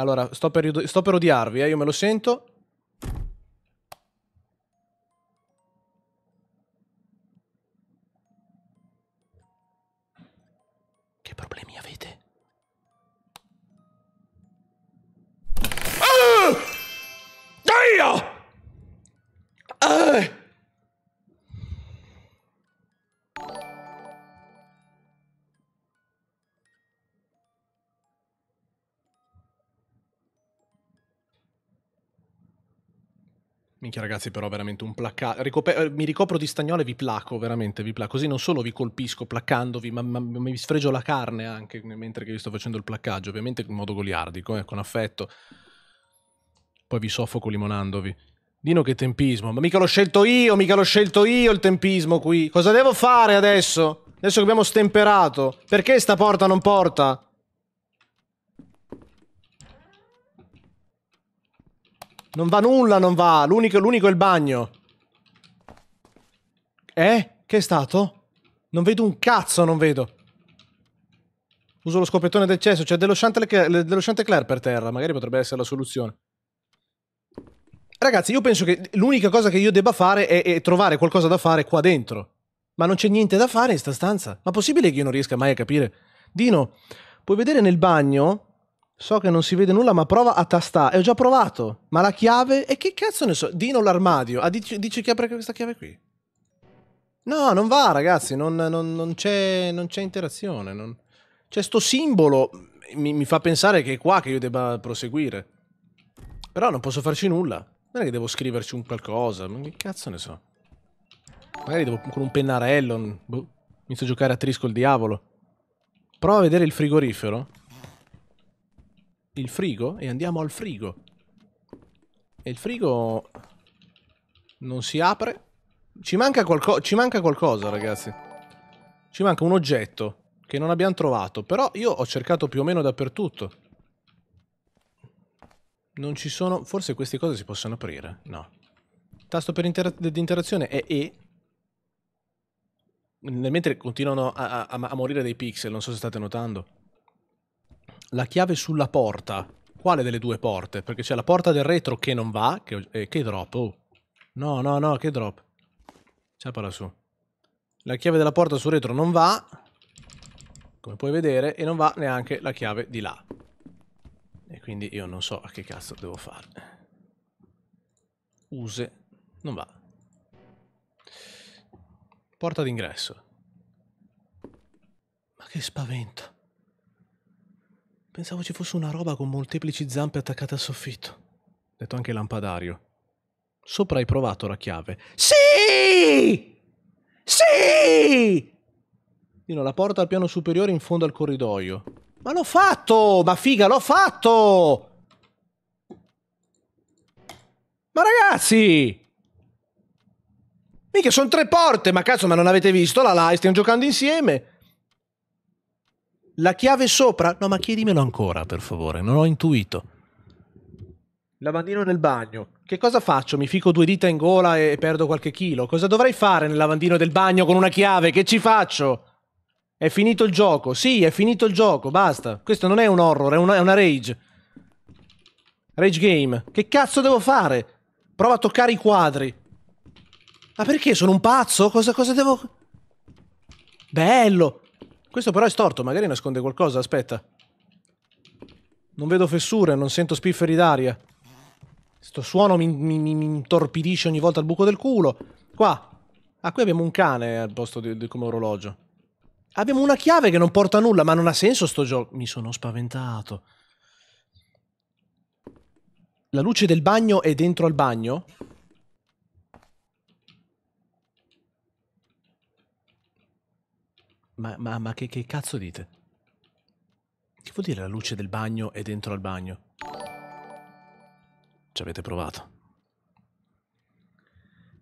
Allora, sto per, sto per odiarvi, eh, io me lo sento. Che problemi avete? Ah! Dio! Minchia ragazzi, però veramente un placcato. Ricope- eh, mi ricopro di stagnole e vi placo, veramente, vi placo. Così non solo vi colpisco placcandovi, ma, ma, ma mi sfregio la carne anche mentre vi sto facendo il placcaggio, ovviamente in modo goliardico, eh, con affetto. Poi vi soffoco limonandovi. Dino che tempismo, ma mica l'ho scelto io, mica l'ho scelto io il tempismo qui. Cosa devo fare adesso? Adesso che abbiamo stemperato. Perché sta porta non porta? Non va nulla, non va. L'unico, l'unico è il bagno. Eh? Che è stato? Non vedo un cazzo, non vedo. Uso lo scopettone del cesso, c'è dello, dello Chantecler per terra, magari potrebbe essere la soluzione. Ragazzi, io penso che l'unica cosa che io debba fare è, è trovare qualcosa da fare qua dentro. Ma non c'è niente da fare in sta stanza. Ma possibile che io non riesca mai a capire? Dino, puoi vedere nel bagno So che non si vede nulla, ma prova a tastare. E ho già provato. Ma la chiave? E che cazzo ne so? Dino l'armadio. Ah, dici, dici che apre questa chiave qui. No, non va, ragazzi. Non, non, non c'è, interazione. Non... Cioè, sto simbolo mi, mi, fa pensare che è qua che io debba proseguire. Però non posso farci nulla. Non è che devo scriverci un qualcosa. Ma che cazzo ne so? Magari devo con un pennarello. Boh. Inizio a giocare a trisco il diavolo. Prova a vedere il frigorifero il frigo e andiamo al frigo. E il frigo non si apre. Ci manca, qualco ci manca qualcosa, ragazzi. Ci manca un oggetto che non abbiamo trovato. Però io ho cercato più o meno dappertutto. Non ci sono... Forse queste cose si possono aprire? No. tasto per inter interazione è E. Mentre continuano a, a, a morire dei pixel, non so se state notando la chiave sulla porta. Quale delle due porte? Perché c'è la porta del retro che non va. Che, eh, che drop? Oh. No, no, no, che drop. Ciapala su. La chiave della porta sul retro non va. Come puoi vedere. E non va neanche la chiave di là. E quindi io non so a che cazzo devo fare. Use. Non va. Porta d'ingresso. Ma che spavento. Pensavo ci fosse una roba con molteplici zampe attaccate al soffitto. Detto anche lampadario. Sopra hai provato la chiave. Sì! Sì! Dino, la porta al piano superiore in fondo al corridoio. Ma l'ho fatto! Ma figa, l'ho fatto! Ma ragazzi! Mica sono tre porte, ma cazzo, ma non avete visto la live? Stiamo giocando insieme. La chiave sopra? No, ma chiedimelo ancora, per favore, non ho intuito. Lavandino nel bagno. Che cosa faccio? Mi fico due dita in gola e perdo qualche chilo. Cosa dovrei fare nel lavandino del bagno con una chiave? Che ci faccio? È finito il gioco. Sì, è finito il gioco, basta. Questo non è un horror, è una, è una rage. Rage game. Che cazzo devo fare? Prova a toccare i quadri. Ma perché? Sono un pazzo? Cosa, cosa devo... Bello! Questo però è storto, magari nasconde qualcosa, aspetta. Non vedo fessure, non sento spifferi d'aria. Questo suono mi, mi, mi, intorpidisce ogni volta al buco del culo. Qua. Ah, qui abbiamo un cane al posto di, di come orologio. Abbiamo una chiave che non porta a nulla, ma non ha senso sto gioco. Mi sono spaventato. La luce del bagno è dentro al bagno? Ma, ma, ma che, che cazzo dite? Che vuol dire la luce del bagno è dentro al bagno? Ci avete provato.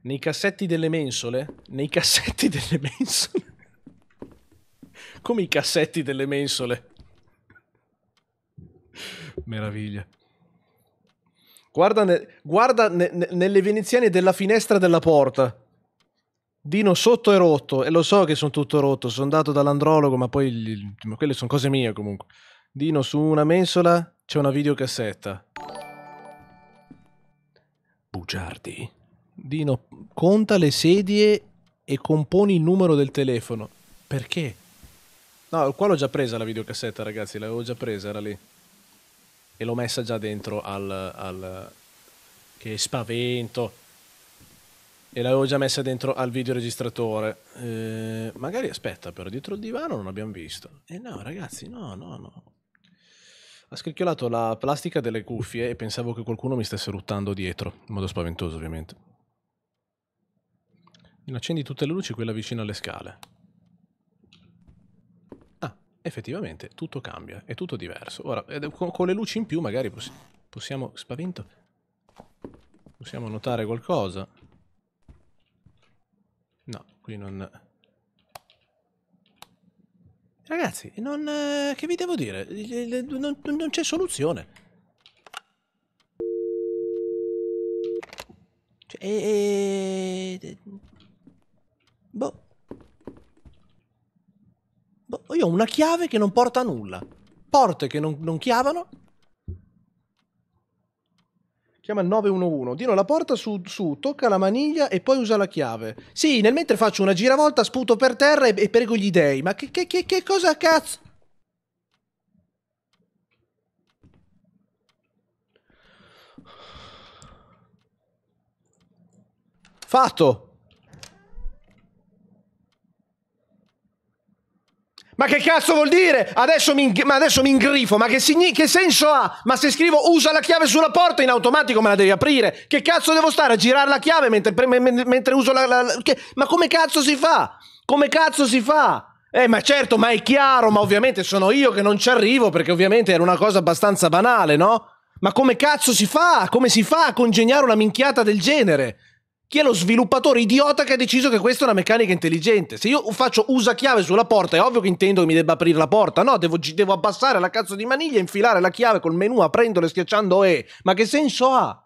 Nei cassetti delle mensole? Nei cassetti delle mensole? Come i cassetti delle mensole? Meraviglia. Guarda, ne, guarda ne, ne, nelle veneziane della finestra della porta. Dino sotto è rotto e lo so che sono tutto rotto, sono andato dall'andrologo, ma poi gli, ma quelle sono cose mie comunque. Dino su una mensola c'è una videocassetta. Bugiardi. Dino conta le sedie e componi il numero del telefono. Perché? No, qua l'ho già presa la videocassetta, ragazzi, l'avevo già presa, era lì. E l'ho messa già dentro al, al... Che spavento e l'avevo già messa dentro al videoregistratore. Eh, magari aspetta, però dietro il divano non abbiamo visto. E eh no, ragazzi, no, no, no. Ha scricchiolato la plastica delle cuffie e pensavo che qualcuno mi stesse ruttando dietro, in modo spaventoso ovviamente. Non accendi tutte le luci, quella vicino alle scale. Ah, effettivamente tutto cambia, è tutto diverso. Ora, con le luci in più magari possiamo... Spavento? Possiamo notare qualcosa qui non... Ragazzi, non, eh, che vi devo dire? Non, non c'è soluzione. Cioè, eh, boh. boh. Io ho una chiave che non porta a nulla. Porte che non, non chiavano. Chiama 911. Dino la porta su, su, tocca la maniglia e poi usa la chiave. Sì, nel mentre faccio una giravolta, sputo per terra e, e prego gli dei. Ma che, che, che, che cosa cazzo? Fatto! Ma che cazzo vuol dire? Adesso mi, ma adesso mi ingrifo, ma che, che, senso ha? Ma se scrivo usa la chiave sulla porta in automatico me la devi aprire. Che cazzo devo stare a girare la chiave mentre, mentre uso la... la, la che, ma come cazzo si fa? Come cazzo si fa? Eh, ma certo, ma è chiaro, ma ovviamente sono io che non ci arrivo, perché ovviamente era una cosa abbastanza banale, no? Ma come cazzo si fa? Come si fa a congegnare una minchiata del genere? Chi è lo sviluppatore idiota che ha deciso che questa è una meccanica intelligente? Se io faccio usa chiave sulla porta, è ovvio che intendo che mi debba aprire la porta. No, devo, devo abbassare la cazzo di maniglia, e infilare la chiave col menu, aprendola e schiacciando E. Ma che senso ha?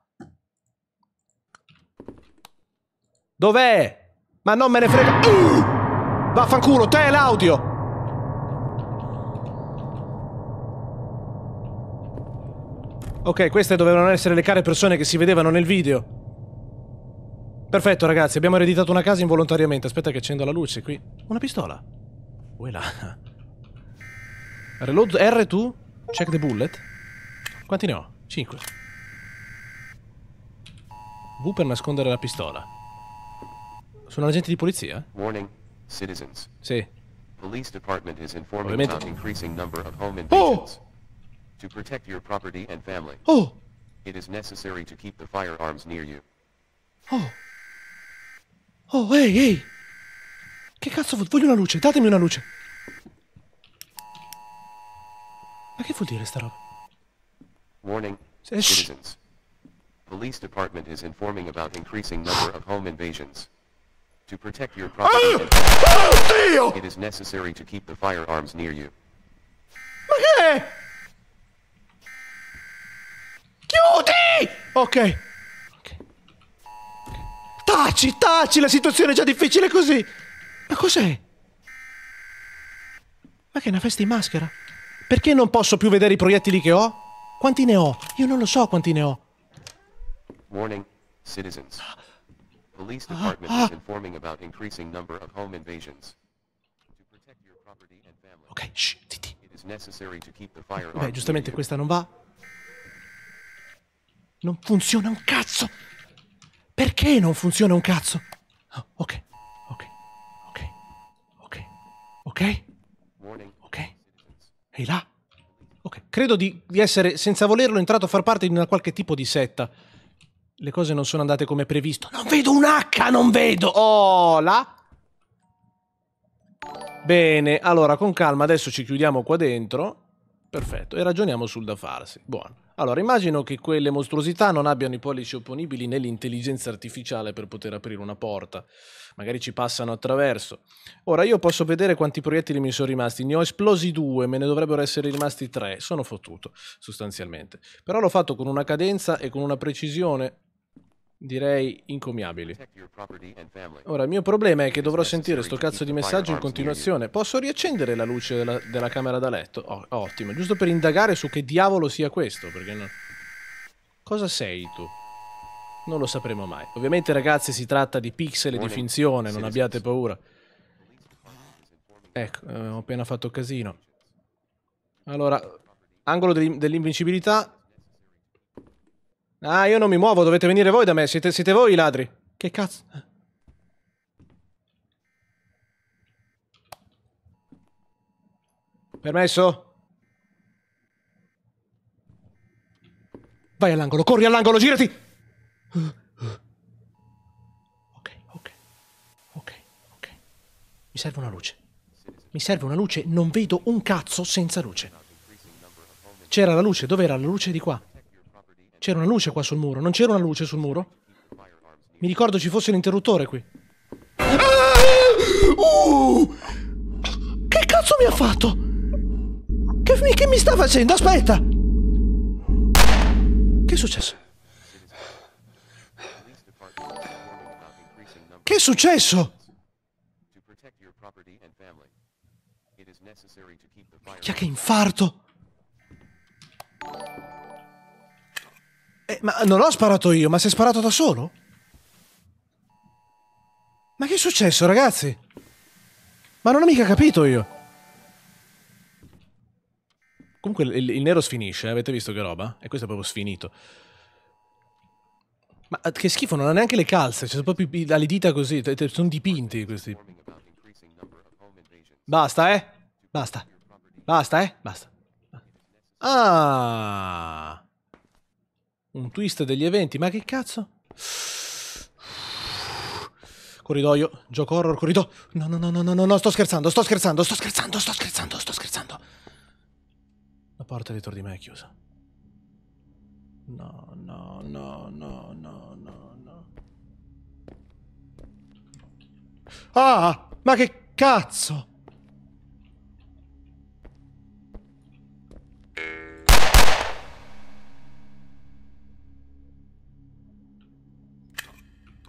Dov'è? Ma non me ne frega. Uh! Vaffanculo, te l'audio! Ok, queste dovevano essere le care persone che si vedevano nel video. Perfetto ragazzi, abbiamo ereditato una casa involontariamente. Aspetta che accendo la luce qui. Una pistola. Quella. Reload R2. Check the bullet. Quanti ne ho? 5. V per nascondere la pistola. Sono agenti di polizia? Warning, citizens. Sì. Police department is informing Ovviamente. about increasing number of home oh! invasions. Oh! To protect your property and family. Oh! It is necessary to keep the firearms near you. Oh! Oh, ehi, ehi! Che cazzo vuol... Voglio una luce, datemi una luce! Ma che vuol dire sta roba? Warning, eh, citizens. Police department is informing about increasing number of home invasions. To protect your property, oh! Oh, Dio! it is necessary to keep the firearms near you. Ma che è? Chiudi! Ok. Taci, taci, la situazione è già difficile così. Ma cos'è? Ma che è una festa in maschera? Perché non posso più vedere i proiettili che ho? Quanti ne ho? Io non lo so quanti ne ho. Warning, citizens. Police ah, department is ah. informing about increasing number of home invasions. To protect your property and family. Ok, shh, zitti. It is necessary to keep the firearm. Beh, giustamente questa non va. Non funziona un cazzo. Perché non funziona un cazzo? Oh, ok, ok, ok, ok, ok, ok. Ehi là? Ok, credo di, di essere, senza volerlo, entrato a far parte di una qualche tipo di setta. Le cose non sono andate come previsto. Non vedo un H, non vedo! Oh, là? Bene, allora con calma adesso ci chiudiamo qua dentro. Perfetto, e ragioniamo sul da farsi. Buono. Allora, immagino che quelle mostruosità non abbiano i pollici opponibili né l'intelligenza artificiale per poter aprire una porta. Magari ci passano attraverso. Ora, io posso vedere quanti proiettili mi sono rimasti. Ne ho esplosi due, me ne dovrebbero essere rimasti tre. Sono fottuto, sostanzialmente. Però l'ho fatto con una cadenza e con una precisione direi incomiabili. Ora, il mio problema è che dovrò sentire sto cazzo di messaggio in continuazione. Posso riaccendere la luce della, della camera da letto? Oh, ottimo, giusto per indagare su che diavolo sia questo, perché no... Cosa sei tu? Non lo sapremo mai. Ovviamente, ragazzi, si tratta di pixel e di finzione, non abbiate paura. Ecco, eh, ho appena fatto casino. Allora, angolo dell'invincibilità, Ah, io non mi muovo, dovete venire voi da me, siete, siete voi i ladri. Che cazzo? Permesso? Vai all'angolo, corri all'angolo, girati! Ok, ok, ok, ok. Mi serve una luce. Mi serve una luce, non vedo un cazzo senza luce. C'era la luce, dov'era la luce di qua? C'era una luce qua sul muro. Non c'era una luce sul muro? Mi ricordo ci fosse un interruttore qui. Ah! Uh! Che cazzo mi ha fatto? Che, che mi sta facendo? Aspetta! Che è successo? Che è successo? Chi che infarto? Eh, ma non ho sparato io, ma sei sparato da solo? Ma che è successo, ragazzi? Ma non ho mica capito io. Comunque il, il nero sfinisce, eh? avete visto che roba? E questo è proprio sfinito. Ma eh, che schifo, non ha neanche le calze, cioè sono proprio dalle dita così, sono dipinti questi. Basta, eh? Basta. Basta, eh? Basta. Ah! Un twist degli eventi, ma che cazzo? Corridoio, gioco horror, corridoio. No, no, no, no, no, no, no, sto scherzando, sto scherzando, sto scherzando, sto scherzando, sto scherzando. La porta dietro di me è chiusa. No, no, no, no, no, no, no. Ah, ma che cazzo?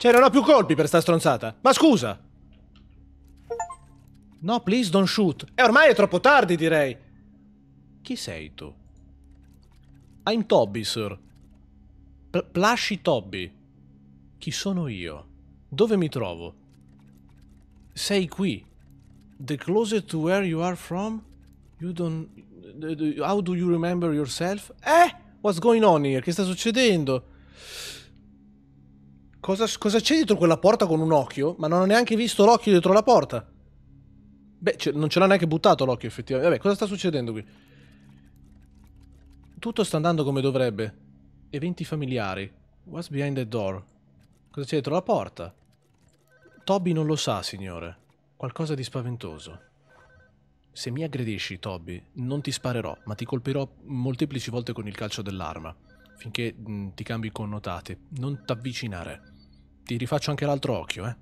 Cioè, non ho più colpi per sta stronzata. Ma scusa! No, please don't shoot. E ormai è troppo tardi, direi. Chi sei tu? I'm Tobby, sir. P Plashy Tobby. Chi sono io? Dove mi trovo? Sei qui. The closer to where you are from, you don't... How do you remember yourself? Eh? What's going on here? Che sta succedendo? Eh? cosa, cosa c'è dietro quella porta con un occhio? Ma non ho neanche visto l'occhio dietro la porta. Beh, non ce l'ha neanche buttato l'occhio, effettivamente. Vabbè, cosa sta succedendo qui? Tutto sta andando come dovrebbe. Eventi familiari. What's behind the door? Cosa c'è dietro la porta? Toby non lo sa, signore. Qualcosa di spaventoso. Se mi aggredisci, Toby, non ti sparerò, ma ti colpirò molteplici volte con il calcio dell'arma, finché mh, ti cambi connotati. Non t'avvicinare. Ti rifaccio anche l'altro occhio, eh.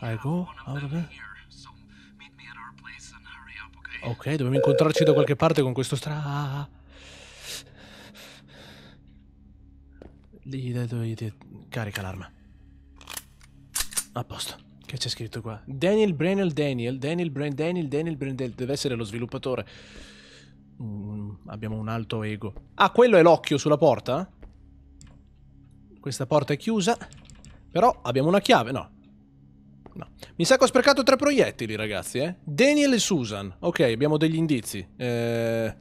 I ah. go out of here. Ok, dobbiamo incontrarci da qualche parte con questo stra... carica l'arma. A posto. Che c'è scritto qua? Daniel Brenel Daniel, Daniel Bren Daniel, Daniel Bren Daniel. Deve essere lo sviluppatore. Mm, abbiamo un alto ego. Ah, quello è l'occhio sulla porta? Questa porta è chiusa. Però abbiamo una chiave, no. No. Mi sa che ho sprecato tre proiettili, ragazzi, eh. Daniel e Susan. Ok, abbiamo degli indizi. Eh...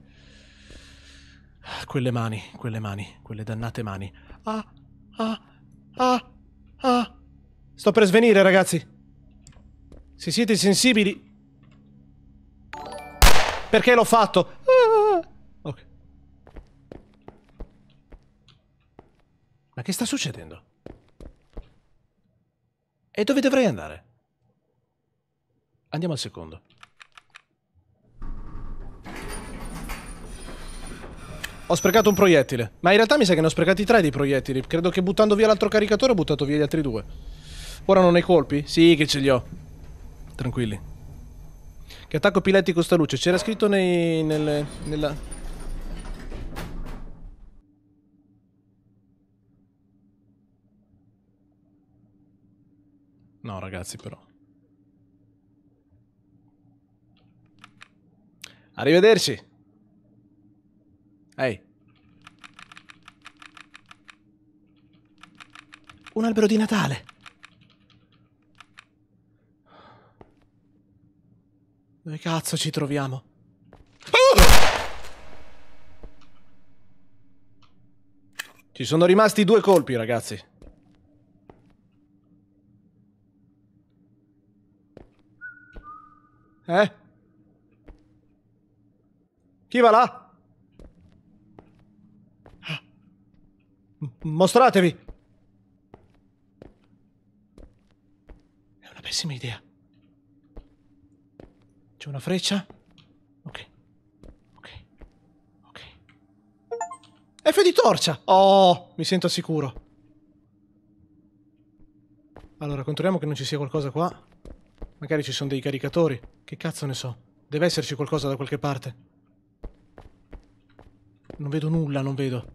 Quelle mani, quelle mani, quelle dannate mani. Ah, ah, ah, ah. Sto per svenire, ragazzi. Se siete sensibili... Perché l'ho fatto? Ma che sta succedendo? E dove dovrei andare? Andiamo al secondo. Ho sprecato un proiettile. Ma in realtà mi sa che ne ho sprecati tre dei proiettili. Credo che buttando via l'altro caricatore ho buttato via gli altri due. Ora non hai colpi? Sì, che ce li ho. Tranquilli. Che attacco epilettico sta luce? C'era scritto nei... Nelle, nella... No, ragazzi, però. Arrivederci. Ehi. Un albero di Natale. Dove cazzo ci troviamo? Ci sono rimasti due colpi, ragazzi. Eh? Chi va là? M mostratevi! È una pessima idea. C'è una freccia? Ok. Ok. Ok. F di torcia! Oh, mi sento sicuro. Allora, controlliamo che non ci sia qualcosa qua. Magari ci sono dei caricatori. Che cazzo ne so. Deve esserci qualcosa da qualche parte. Non vedo nulla, non vedo.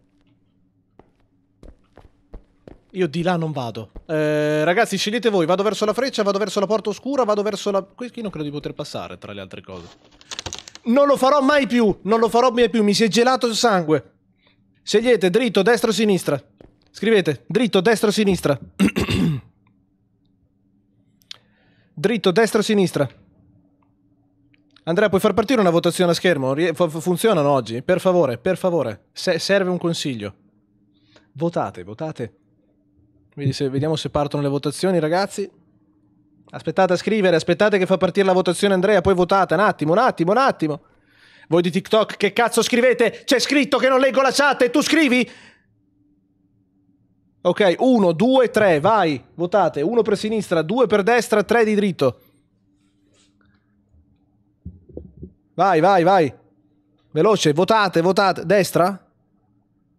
Io di là non vado. Eh, ragazzi, scegliete voi. Vado verso la freccia, vado verso la porta oscura, vado verso la... Qui non credo di poter passare, tra le altre cose. Non lo farò mai più! Non lo farò mai più, mi si è gelato il sangue. Scegliete dritto, destra o sinistra. Scrivete dritto, destra o sinistra. *clears throat* Dritto, destra, sinistra. Andrea, puoi far partire una votazione a schermo? Funzionano oggi? Per favore, per favore. Se serve un consiglio. Votate, votate. Se, vediamo se partono le votazioni, ragazzi. Aspettate a scrivere, aspettate che fa partire la votazione Andrea, poi votate. Un attimo, un attimo, un attimo. Voi di TikTok che cazzo scrivete? C'è scritto che non leggo la chat e tu scrivi? Ok, 1, 2, 3, vai, votate. 1 per sinistra, 2 per destra, 3 di dritto. Vai, vai, vai. Veloce, votate, votate. Destra?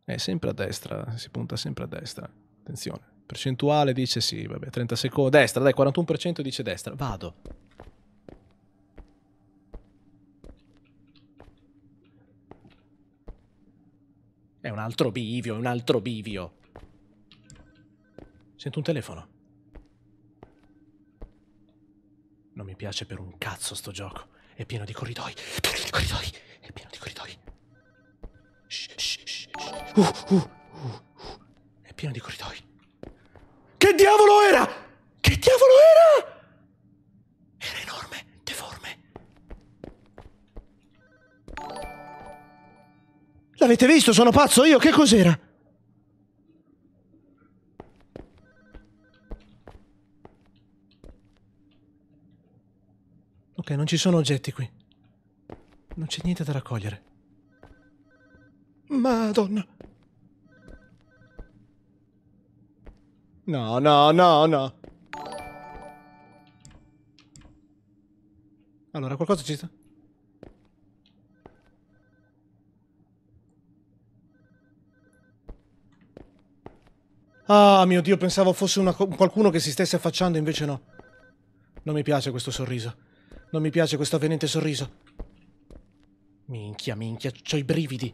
È sempre a destra, si punta sempre a destra. Attenzione. Percentuale dice sì, vabbè, 30 secondi. Destra, dai, 41% dice destra. Vado. È un altro bivio, è un altro bivio. Sento un telefono. Non mi piace per un cazzo sto gioco. È pieno di corridoi. pieno di corridoi. È pieno di corridoi. Shh, shh, shh, uh, uh, uh, uh, È pieno di corridoi. Che diavolo era? Che diavolo era? Era enorme, deforme. L'avete visto? Sono pazzo io. Che cos'era? Ok, non ci sono oggetti qui. Non c'è niente da raccogliere. Madonna. No, no, no, no. Allora, qualcosa ci sta? Ah, mio Dio, pensavo fosse qualcuno che si stesse affacciando, invece no. Non mi piace questo sorriso. Non mi piace questo avvenente sorriso. Minchia, minchia, ho i brividi.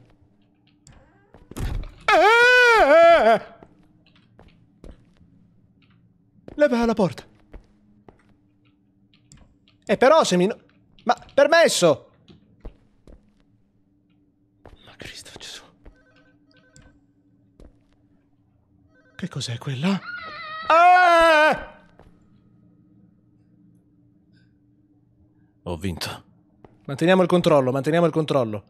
Ah! Leva la porta. E però se mi... Ma permesso! Ma Cristo Gesù. Che cos'è quella? Ah! Ho vinto. Manteniamo il controllo, manteniamo il controllo.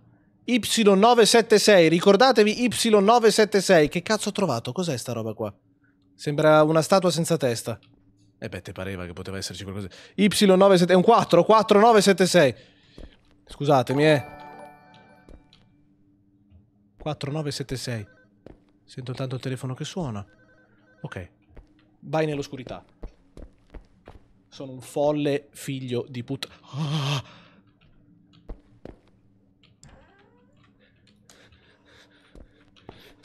Y976, ricordatevi Y976. Che cazzo ho trovato? Cos'è sta roba qua? Sembra una statua senza testa. E eh beh, te pareva che poteva esserci qualcosa. Y97... è un 4, 4976. Scusatemi, eh. 4976. Sento tanto il telefono che suona. Ok. Vai nell'oscurità. Sono un folle figlio di puttana. Ah.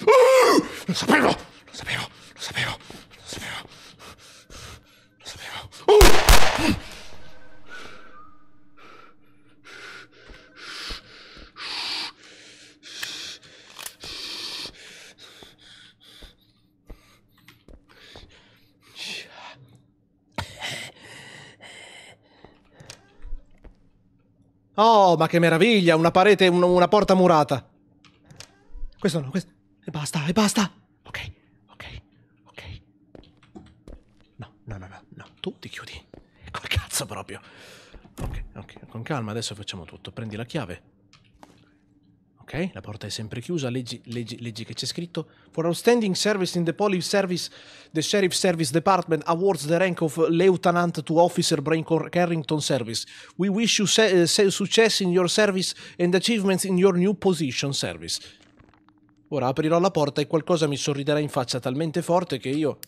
Uh! Lo sapevo! Lo sapevo! Lo sapevo! Lo sapevo! Lo sapevo! Uh! Oh, ma che meraviglia, una parete, un, una porta murata. Questo no, questo... E basta, e basta. Ok, ok, ok. No, no, no, no, no. tu ti chiudi. Col cazzo proprio. Ok, ok, con calma, adesso facciamo tutto. Prendi la chiave. Ok, la porta è sempre chiusa, leggi, leggi, leggi che c'è scritto. For outstanding service in the police service, the sheriff service department awards the rank of lieutenant to officer Brain Carrington service. We wish you success in your service and achievements in your new position service. Ora aprirò la porta e qualcosa mi sorriderà in faccia talmente forte che io...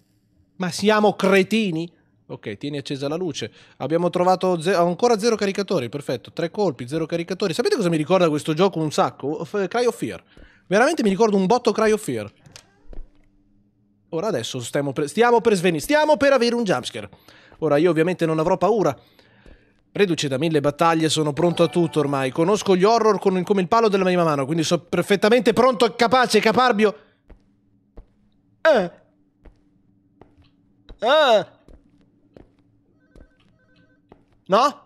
Ma siamo cretini? Ok, tieni accesa la luce. Abbiamo trovato ze ancora zero caricatori, perfetto. Tre colpi, zero caricatori. Sapete cosa mi ricorda questo gioco un sacco? F Cry of Fear. Veramente mi ricordo un botto Cry of Fear. Ora adesso stiamo per, stiamo per svenire, stiamo per avere un jumpscare. Ora io ovviamente non avrò paura. Reduce da mille battaglie, sono pronto a tutto ormai. Conosco gli horror con, come il palo della mia mano, quindi sono perfettamente pronto e capace, caparbio. Eh. Eh. No?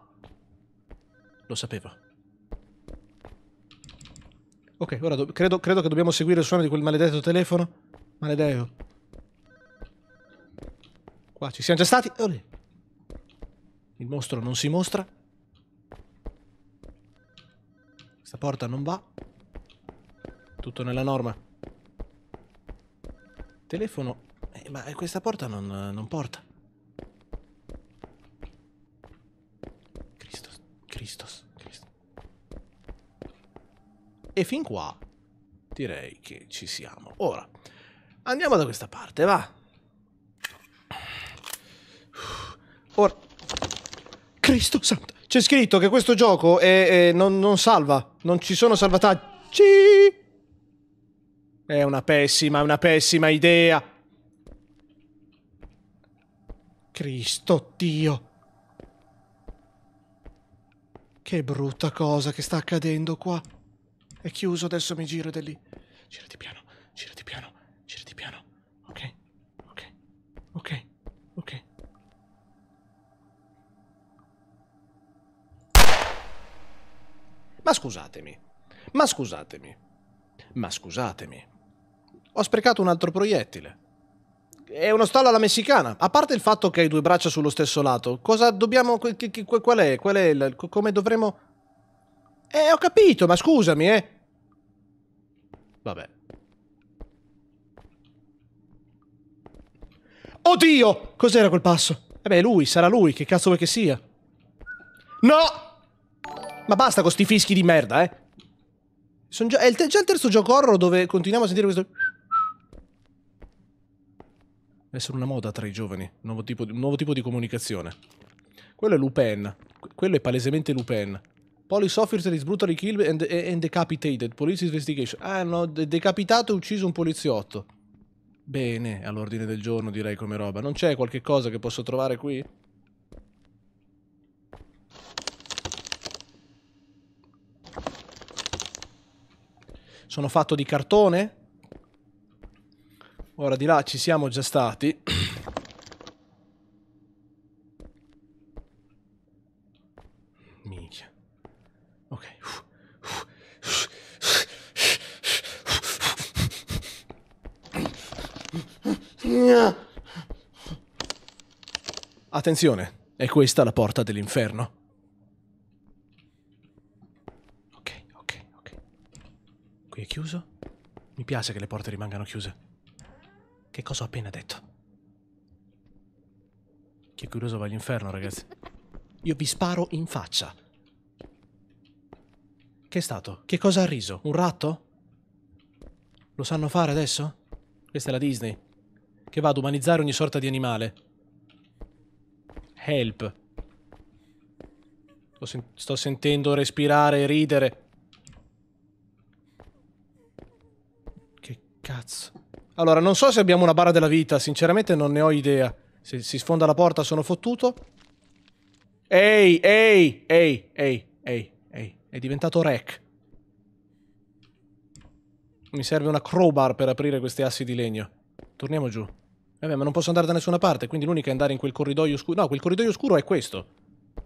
Lo sapevo. Ok, ora credo, credo, che dobbiamo seguire il suono di quel maledetto telefono. Maledetto. Qua ci siamo già stati. Olè. Il mostro non si mostra. Questa porta non va. Tutto nella norma. Telefono. Eh, ma questa porta non, non porta. Christos, Christos. E fin qua direi che ci siamo. Ora, andiamo da questa parte, va. Ora, Cristo santo. C'è scritto che questo gioco è, è, non, non, salva, non ci sono salvataggi. È una pessima, è una pessima idea. Cristo Dio. Che brutta cosa che sta accadendo qua. È chiuso, adesso mi giro da lì. Girati piano, girati piano, girati piano. Ok, ok, ok, ok. Ma scusatemi, ma scusatemi, ma scusatemi. Ho sprecato un altro proiettile è uno stallo alla messicana. A parte il fatto che hai due braccia sullo stesso lato, cosa dobbiamo. Qual è? Qual è il, come dovremmo. Eh, ho capito, ma scusami, eh. Vabbè. Oddio! Cos'era quel passo? E eh beh, lui, sarà lui, che cazzo vuoi che sia? No! Ma basta con sti fischi di merda, eh. Già, è già il terzo gioco horror dove continuiamo a sentire questo essere una moda tra i giovani, nuovo tipo di, nuovo tipo di comunicazione. Quello è Lupin, quello è palesemente Lupin. Police officer is brutally killed and, and decapitated. Police investigation. Ah, hanno decapitato e ucciso un poliziotto. Bene, all'ordine del giorno direi come roba. Non c'è qualche cosa che posso trovare qui? Sono fatto di cartone? Ora di là ci siamo già stati. Minchia. Ok. Attenzione, è questa la porta dell'inferno. Ok, ok, ok. Qui è chiuso? Mi piace che le porte rimangano chiuse. Che cosa ho appena detto? Chi è curioso va all'inferno, ragazzi. *laughs* Io vi sparo in faccia. Che è stato? Che cosa ha riso? Un ratto? Lo sanno fare adesso? Questa è la Disney. Che va ad umanizzare ogni sorta di animale. Help. sen sto sentendo respirare e ridere. Che cazzo. Allora, non so se abbiamo una barra della vita, sinceramente non ne ho idea. Se si sfonda la porta sono fottuto. Ehi, ehi, ehi, ehi, ehi, ehi. È diventato rec. Mi serve una crowbar per aprire questi assi di legno. Torniamo giù. Vabbè, ma non posso andare da nessuna parte, quindi l'unica è andare in quel corridoio scuro. No, quel corridoio scuro è questo.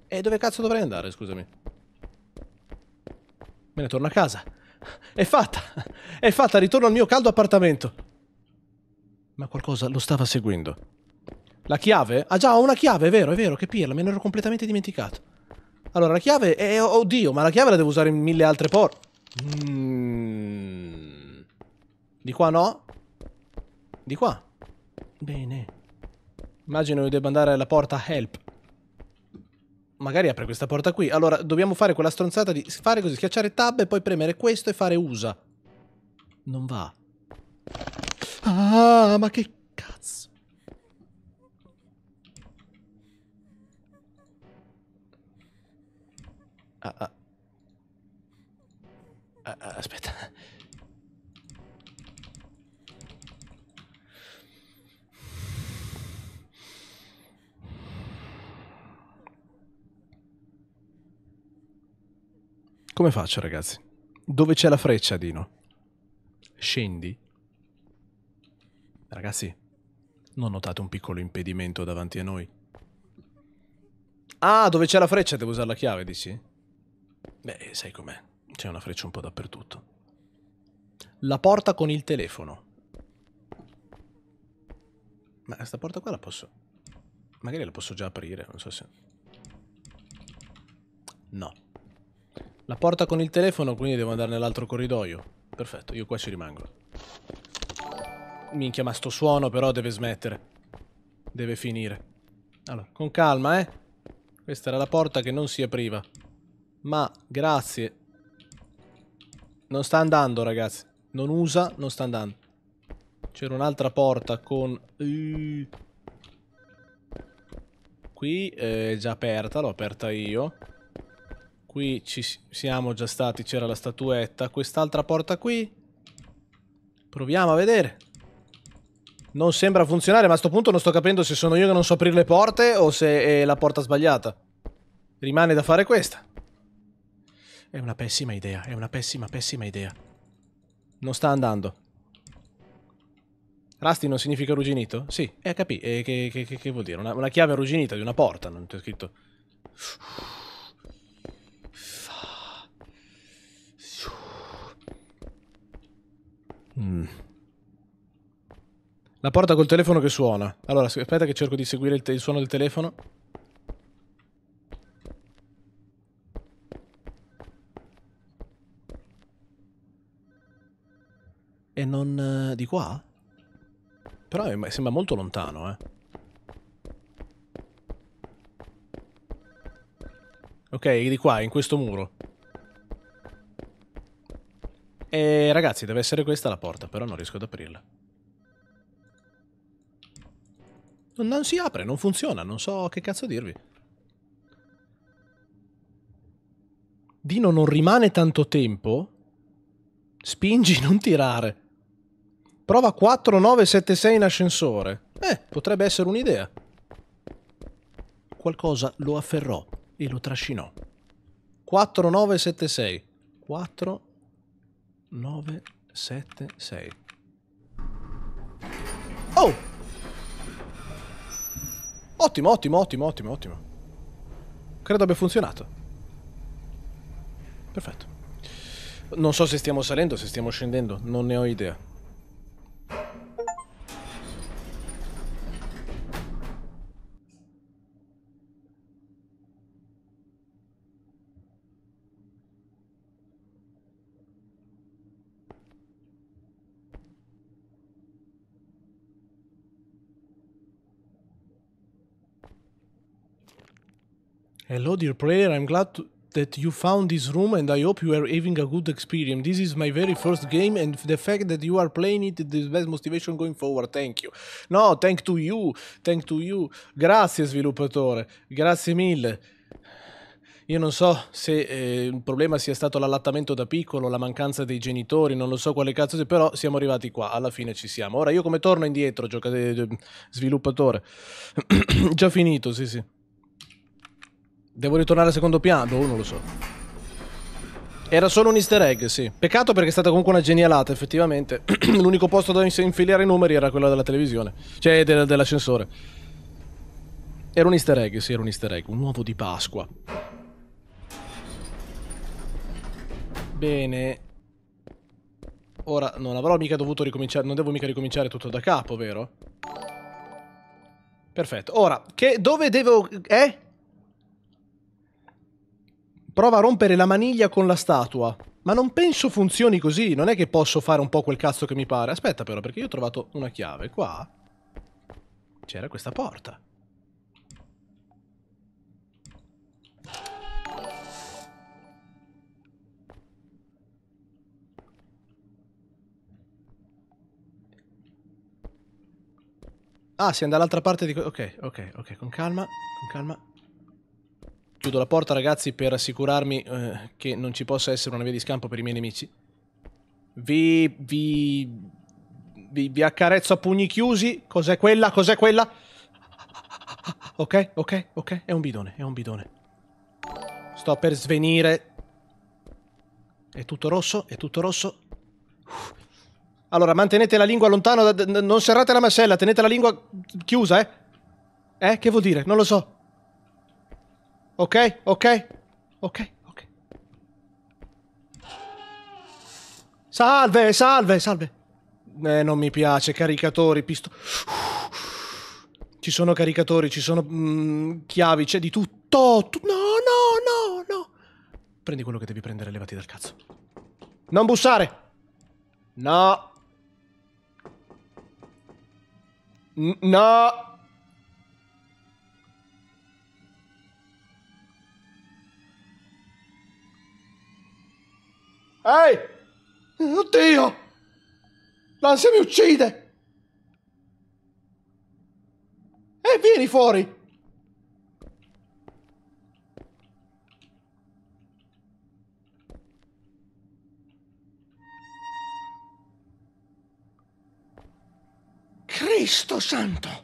E dove cazzo dovrei andare, scusami? Me ne torno a casa. È fatta! È fatta, ritorno al mio caldo appartamento. Ma qualcosa lo stava seguendo. La chiave? Ah già, ho una chiave, è vero, è vero, che pirla, me ne ero completamente dimenticato. Allora, la chiave... È... Eh, eh, oddio, ma la chiave la devo usare in mille altre porte. Mm. Di qua no? Di qua. Bene. Immagino io debba andare alla porta help. Magari apre questa porta qui. Allora, dobbiamo fare quella stronzata di fare così, schiacciare tab e poi premere questo e fare usa. Non va. Ah, ma che cazzo. Ah, ah, ah. Ah, aspetta. Come faccio, ragazzi? Dove c'è la freccia, Dino? Scendi. Ragazzi, non notate un piccolo impedimento davanti a noi? Ah, dove c'è la freccia devo usare la chiave, dici? Beh, sai com'è. C'è una freccia un po' dappertutto. La porta con il telefono. Ma questa porta qua la posso... Magari la posso già aprire, non so se... No. La porta con il telefono, quindi devo andare nell'altro corridoio. Perfetto, io qua ci rimango. Minchia, ma sto suono però deve smettere. Deve finire. Allora, con calma, eh. Questa era la porta che non si apriva. Ma, grazie. Non sta andando, ragazzi. Non usa, non sta andando. C'era un'altra porta con... Eh, qui eh, è già aperta, l'ho aperta io. Qui ci siamo già stati, c'era la statuetta. Quest'altra porta qui. Proviamo a vedere non sembra funzionare, ma a sto punto non sto capendo se sono io che non so aprire le porte o se è la porta sbagliata. Rimane da fare questa. È una pessima idea, è una pessima, pessima idea. Non sta andando. Rusty non significa rugginito? Sì, eh, capì. Eh, che, che, che, che, vuol dire? Una, una, chiave arrugginita di una porta, non c'è scritto... Mm. La porta col telefono che suona. Allora, aspetta che cerco di seguire il, il suono del telefono. E non... Eh, di qua? Però sembra molto lontano, eh. Ok, di qua, in questo muro. E eh, ragazzi, deve essere questa la porta, però non riesco ad aprirla. Non si apre, non funziona, non so che cazzo dirvi. Dino non rimane tanto tempo. Spingi, *laughs* non tirare. Prova 4976 in ascensore. Eh, potrebbe essere un'idea. Qualcosa lo afferrò e lo trascinò. 4976. 4976. Oh! Ottimo, ottimo, ottimo, ottimo, ottimo. Credo abbia funzionato. Perfetto. Non so se stiamo salendo o se stiamo scendendo, non ne ho idea. Hello, dear player. I'm glad to, that you found this room and I hope you are having a good experience. This is my very first game and the fact that you are playing it is the best motivation going forward. Thank you. No, thank to you. Thank to you. Grazie sviluppatore. Grazie mille. Io non so se eh, il problema sia stato l'allattamento da piccolo, la mancanza dei genitori, non lo so quale cazzo, però siamo arrivati qua, alla fine ci siamo. Ora io come torno indietro, sviluppatore? *clears throat* Già finito, sì sì. Devo ritornare al secondo piano? Oh, non lo so. Era solo un easter egg, sì. Peccato perché è stata comunque una genialata, effettivamente. *clears throat* L'unico posto dove infilare i numeri era quello della televisione. Cioè, de dell'ascensore. Era un easter egg, sì, era un easter egg. Un uovo di Pasqua. Bene. Ora, non avrò mica dovuto ricominciare... Non devo mica ricominciare tutto da capo, vero? Perfetto. Ora, che... Dove devo... Eh? Prova a rompere la maniglia con la statua. Ma non penso funzioni così, non è che posso fare un po' quel cazzo che mi pare. Aspetta però, perché io ho trovato una chiave. Qua c'era questa porta. Ah, si è dall'altra parte di... Ok, ok, ok, con calma, con calma chiudo la porta ragazzi per assicurarmi eh, che non ci possa essere una via di scampo per i miei nemici. Vi, vi, vi, vi accarezzo a pugni chiusi. Cos'è quella? Cos'è quella? Ok, ok, ok. È un bidone, è un bidone. Sto per svenire. È tutto rosso, è tutto rosso. Allora, mantenete la lingua lontano, da, non serrate la mascella, tenete la lingua chiusa, eh? Eh, che vuol dire? Non lo so. Ok, ok, ok, ok. Salve, salve, salve. Eh, non mi piace, caricatori, pisto... Ci sono caricatori, ci sono mm, chiavi, c'è di tutto. Tu... No, no, no, no. Prendi quello che devi prendere, levati dal cazzo. Non bussare. No. N no. Ehi! Oddio! L'ansia mi uccide! E eh, vieni fuori! Cristo santo!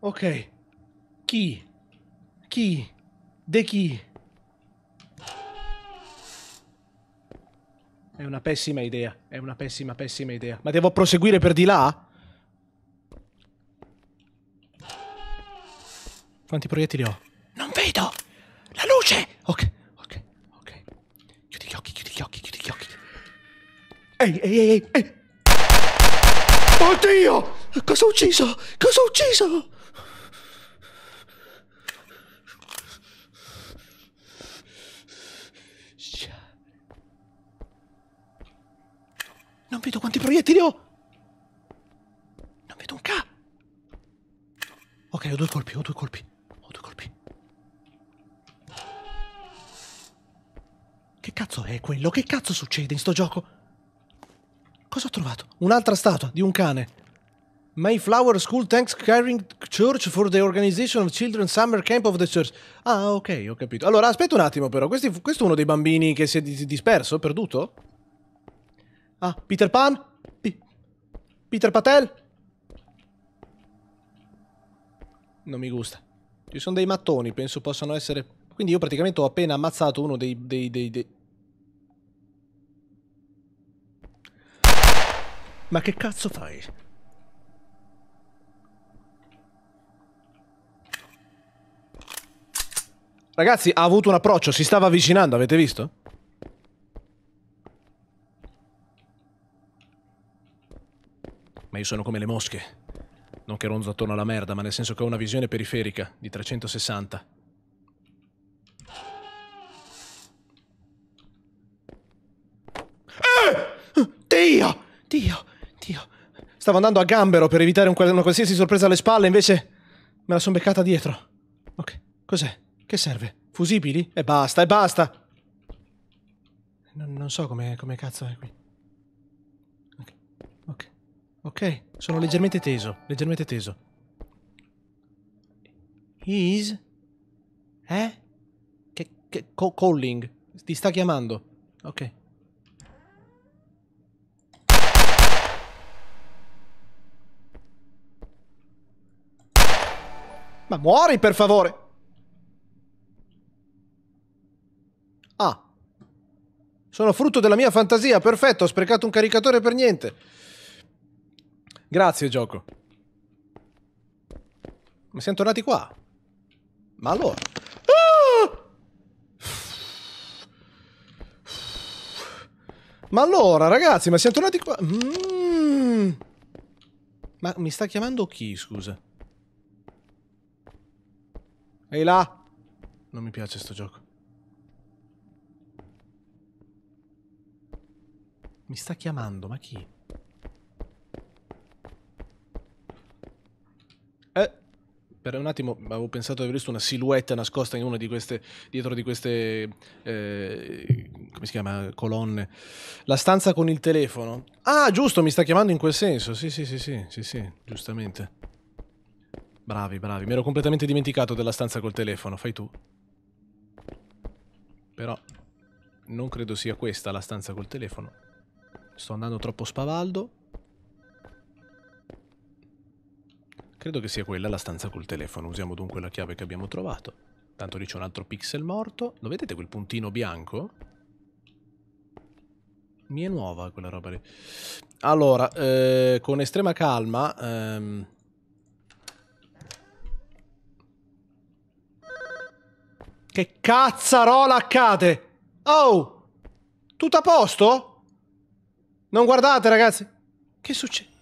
Ok. Chi? Chi? De chi? È una pessima idea. È una pessima, pessima idea. Ma devo proseguire per di là? Quanti proiettili ho? Non vedo! La luce! Ok, ok, ok. Chiudi gli occhi, chiudi gli occhi, chiudi gli occhi. Ehi, ehi, ehi, ehi! Oddio! Cosa ho ucciso? Cosa ho ucciso? Non vedo quanti proiettili ho! Non vedo un ca! Ok, ho due colpi, ho due colpi. Ho due colpi. Che cazzo è quello? Che cazzo succede in sto gioco? Cosa ho trovato? Un'altra statua di un cane. Mayflower School Thanks Caring Church for the Organization of Children's Summer Camp of the Church. Ah, ok, ho capito. Allora, aspetta un attimo però, Questi, questo è uno dei bambini che si è disperso, perduto? Ah, Peter Pan? P Peter Patel? Non mi gusta. Ci sono dei mattoni, penso possano essere... Quindi io praticamente ho appena ammazzato uno dei... dei, dei, dei... Ma che cazzo fai? Ragazzi, ha avuto un approccio, si stava avvicinando, avete visto? umani sono come le mosche. Non che ronzo attorno alla merda, ma nel senso che ho una visione periferica, di 360. Eh! Dio! Dio! Dio! Stavo andando a gambero per evitare un, una qualsiasi sorpresa alle spalle, invece me la son beccata dietro. Ok, cos'è? Che serve? Fusibili? E basta, e basta! Non, non so come, come cazzo è qui. Ok, sono leggermente teso, leggermente teso. Is? Eh? Che, che calling? Ti sta chiamando. Ok. Ma muori per favore! Ah. Sono frutto della mia fantasia, perfetto, ho sprecato un caricatore per niente. Grazie, gioco. Ma siamo tornati qua. Ma allora... Ma allora, ragazzi, ma siamo tornati qua... Mm. Ma mi sta chiamando chi, scusa? Ehi là! Non mi piace sto gioco. Mi sta chiamando, ma chi? per un attimo avevo pensato di aver visto una silhouette nascosta in una di queste, dietro di queste, eh, come si chiama, colonne. La stanza con il telefono. Ah, giusto, mi sta chiamando in quel senso. Sì, sì, sì, sì, sì, sì giustamente. Bravi, bravi. Mi ero completamente dimenticato della stanza col telefono, fai tu. Però non credo sia questa la stanza col telefono. Sto andando troppo spavaldo. Credo che sia quella la stanza col telefono, usiamo dunque la chiave che abbiamo trovato. Tanto lì c'è un altro pixel morto. Lo vedete quel puntino bianco? Mi è nuova quella roba lì. Allora, eh, con estrema calma... Ehm... Che cazzarola accade? Oh! Tutto a posto? Non guardate, ragazzi! Che succede?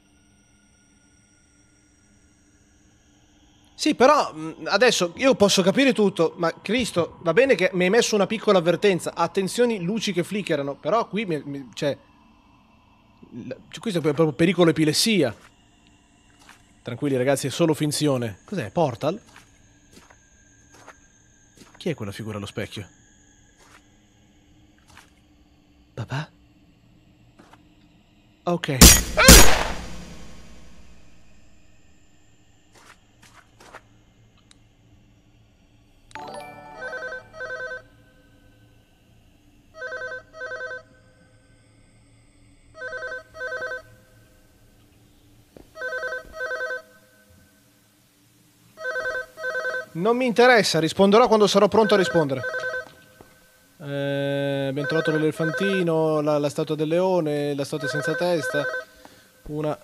Sì, però mm, adesso io posso capire tutto, ma Cristo, va bene che mi hai messo una piccola avvertenza, attenzioni luci che flickerano, però qui mi, mi, cioè, questo è proprio pericolo epilessia. Tranquilli ragazzi, è solo finzione. Cos'è? Portal? Chi è quella figura allo specchio? Papà? Ok. Ah! non mi interessa, risponderò quando sarò pronto a rispondere. Eh, abbiamo trovato l'elefantino, la, la, statua del leone, la statua senza testa, una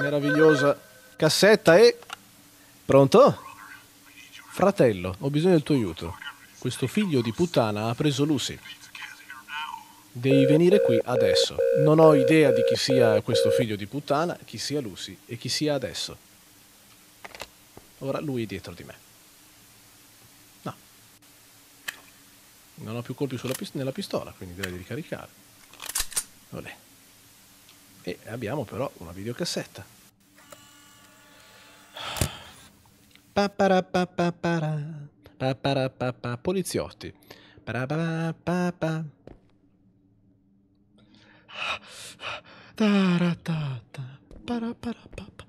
meravigliosa cassetta e... Pronto? Fratello, ho bisogno del tuo aiuto. Questo figlio di puttana ha preso Lucy. Devi venire qui adesso. Non ho idea di chi sia questo figlio di puttana, chi sia Lucy e chi sia adesso. Ora lui è dietro di me. No. Non ho più colpi pist nella pistola, quindi direi di ricaricare. Olè. E abbiamo però una videocassetta. Poliziotti. Taratata. Paraparapapa.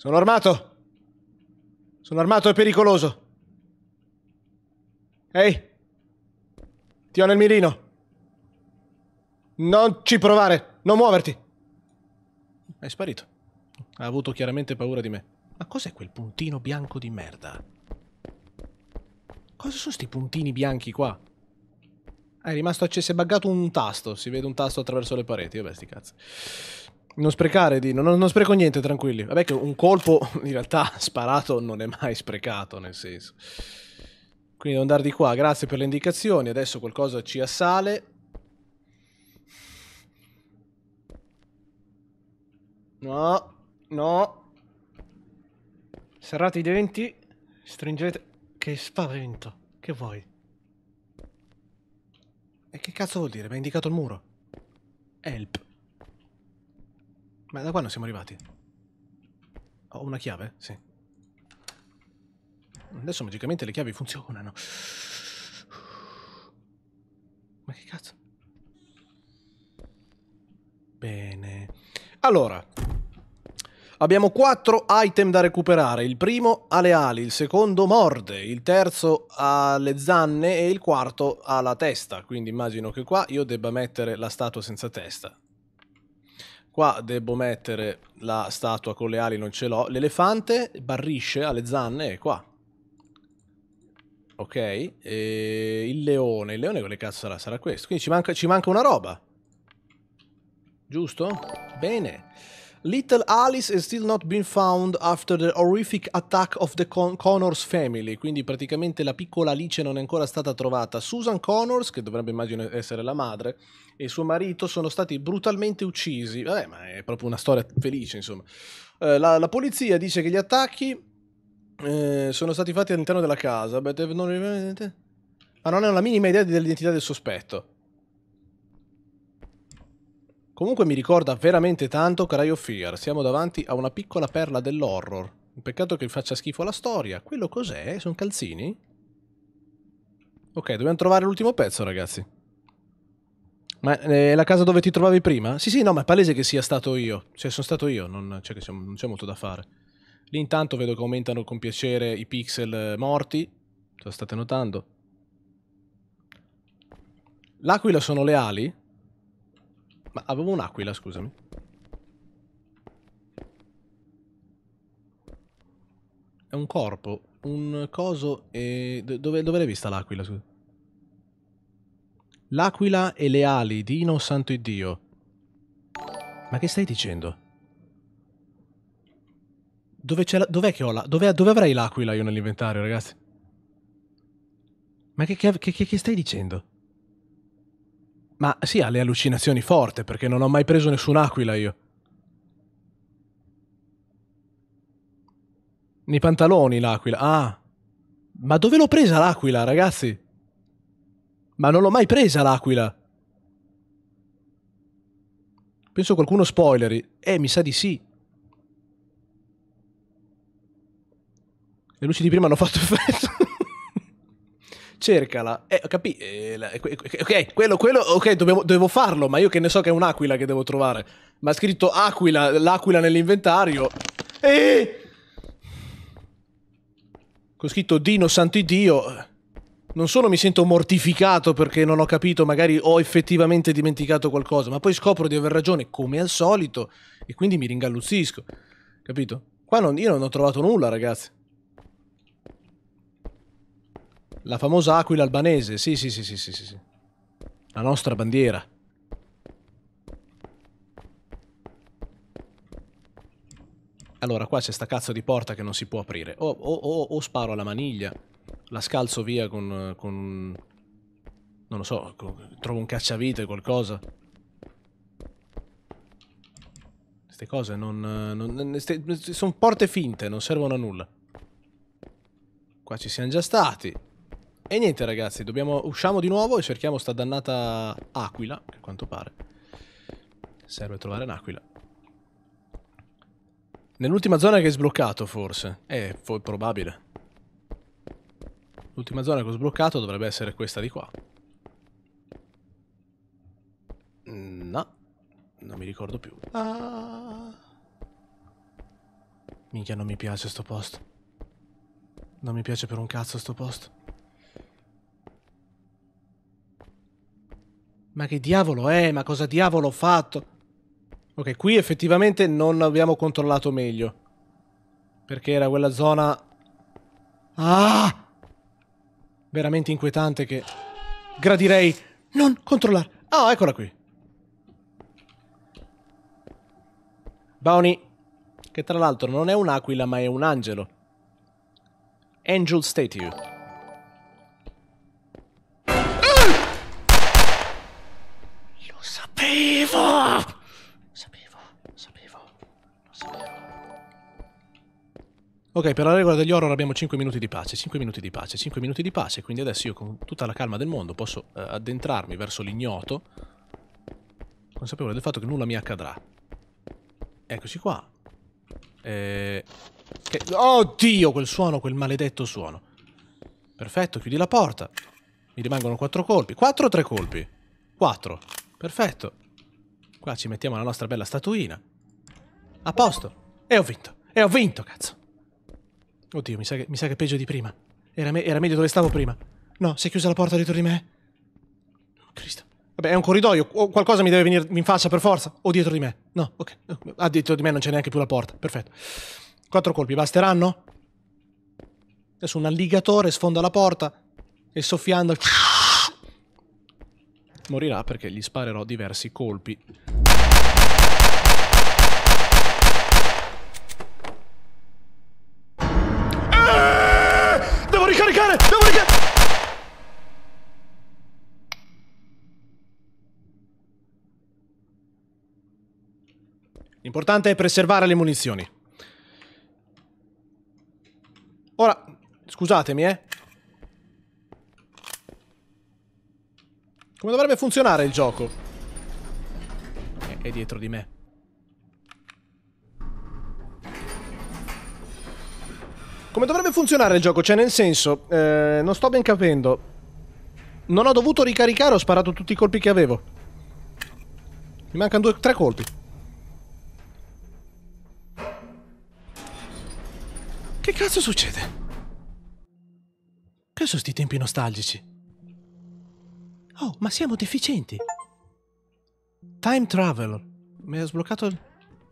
Sono armato. Sono armato e pericoloso. Ehi. Ti ho nel mirino. Non ci provare. Non muoverti. È sparito. Ha avuto chiaramente paura di me. Ma cos'è quel puntino bianco di merda? Cosa sono sti puntini bianchi qua? Ah, è rimasto acceso Si è buggato un tasto. Si vede un tasto attraverso le pareti. Vabbè, sti cazzi. Non sprecare, Dino, non, non spreco niente, tranquilli. Vabbè che un colpo *laughs* in realtà sparato non è mai sprecato, nel senso. Quindi devo andare di qua, grazie per le indicazioni. Adesso qualcosa ci assale. No, no. Serrate i denti, stringete... Che spavento, che vuoi? E che cazzo vuol dire? Mi ha indicato il muro. Help. Ma da quando siamo arrivati? Ho una chiave? Sì. Adesso magicamente le chiavi funzionano. Ma che cazzo? Bene. Allora, Abbiamo quattro item da recuperare. Il primo ha le ali, il secondo morde, il terzo ha le zanne e il quarto ha la testa. Quindi immagino che qua io debba mettere la statua senza testa. Qua devo mettere la statua con le ali, non ce l'ho. L'elefante barrisce alle zanne, è qua. Ok, e il leone, il leone quale cazzo sarà? Sarà questo. Quindi ci manca, ci manca una roba. Giusto? Bene. Little Alice is still not been found after the horrific attack of the Con- Connors family, quindi praticamente la piccola Alice non è ancora stata trovata. Susan Connors, che dovrebbe immagino essere la madre, e suo marito sono stati brutalmente uccisi. Vabbè, ma è proprio una storia felice, insomma. Eh, la, la polizia dice che gli attacchi eh, sono stati fatti all'interno della casa, ma non hanno la minima idea dell'identità del sospetto. Comunque mi ricorda veramente tanto Cry of Fear. Siamo davanti a una piccola perla dell'horror. Un Peccato che faccia schifo la storia. Quello cos'è? Sono calzini? Ok, dobbiamo trovare l'ultimo pezzo, ragazzi. Ma è eh, la casa dove ti trovavi prima? Sì, sì, no, ma è palese che sia stato io. Cioè, sono stato io, non cioè c'è cioè, molto da fare. Lì intanto vedo che aumentano con piacere i pixel eh, morti. Lo state notando? L'aquila sono le ali? Ma avevo un'aquila, scusami. È un corpo, un coso e... Dove, dove l'hai vista l'aquila, L'aquila e le ali, Dino santo iddio. Ma che stai dicendo? Dove c'è la... Dov'è che ho la... Dove, dove avrei l'aquila io nell'inventario, ragazzi? Ma che, che, che, che stai dicendo? Ma sì, ha le allucinazioni forte, perché non ho mai preso nessun'aquila io. Nei pantaloni l'aquila. Ah. Ma dove l'ho presa l'aquila, ragazzi? Ma non l'ho mai presa l'aquila. Penso qualcuno spoileri. Eh, mi sa di sì. Le luci di prima hanno fatto *laughs* effetto cercala. Eh, capi? Eh, eh, eh ok, quello, quello, ok, dovevo, dovevo farlo, ma io che ne so che è un'aquila che devo trovare. Ma ha scritto aquila, l'aquila nell'inventario. Eh! Con scritto Dino Dio. Non solo mi sento mortificato perché non ho capito, magari ho effettivamente dimenticato qualcosa, ma poi scopro di aver ragione, come al solito, e quindi mi ringalluzzisco. Capito? Qua non, io non ho trovato nulla, ragazzi. La famosa aquila albanese, sì, sì, sì, sì, sì, sì. La nostra bandiera. Allora, qua c'è sta cazzo di porta che non si può aprire. O, o, o, o sparo alla maniglia, la scalzo via con... con... Non lo so, con, trovo un cacciavite, qualcosa. Queste cose non... non sono porte finte, non servono a nulla. Qua ci siamo già stati. E niente ragazzi, dobbiamo, usciamo di nuovo e cerchiamo sta dannata aquila, a quanto pare. Serve trovare un'aquila. Nell'ultima zona che hai sbloccato forse. Eh, probabile. L'ultima zona che ho sbloccato dovrebbe essere questa di qua. Mm, no, non mi ricordo più. Ah. Minchia, non mi piace sto posto. Non mi piace per un cazzo sto posto. Ma che diavolo è? Ma cosa diavolo ho fatto? Ok, qui effettivamente non abbiamo controllato meglio. Perché era quella zona... Ah! Veramente inquietante che... Gradirei non controllare. Ah, oh, eccola qui. Bounty, che tra l'altro non è un'aquila ma è un angelo. Angel Statue. sapevo! Sapevo, sapevo, lo sapevo. Ok, per la regola degli horror abbiamo 5 minuti di pace, 5 minuti di pace, 5 minuti di pace, quindi adesso io con tutta la calma del mondo posso eh, addentrarmi verso l'ignoto, consapevole del fatto che nulla mi accadrà. Eccoci qua. Eh, che... Oddio, quel suono, quel maledetto suono. Perfetto, chiudi la porta. Mi rimangono 4 colpi. 4 o 3 colpi? 4. Perfetto. Qua ci mettiamo la nostra bella statuina. A posto. E ho vinto. E ho vinto, cazzo. Oddio, mi sa che, mi sa che è peggio di prima. Era, me era meglio dove stavo prima. No, si è chiusa la porta dietro di me. Oh, Cristo. Vabbè, è un corridoio. O qualcosa mi deve venire in faccia per forza. O dietro di me. No, ok. Ah, dietro di me non c'è neanche più la porta. Perfetto. Quattro colpi basteranno? Adesso un alligatore sfonda la porta e soffiando... Ciao! Morirà perché gli sparerò diversi colpi. Ah! Devo ricaricare! L'importante è preservare le munizioni. Ora, scusatemi, eh. Come dovrebbe funzionare il gioco? È, è dietro di me. Come dovrebbe funzionare il gioco? Cioè, nel senso, eh, non sto ben capendo. Non ho dovuto ricaricare, ho sparato tutti i colpi che avevo. Mi mancano due, tre colpi. Che cazzo succede? Che sono sti tempi nostalgici? Oh, ma siamo deficienti! Time travel. Mi ha sbloccato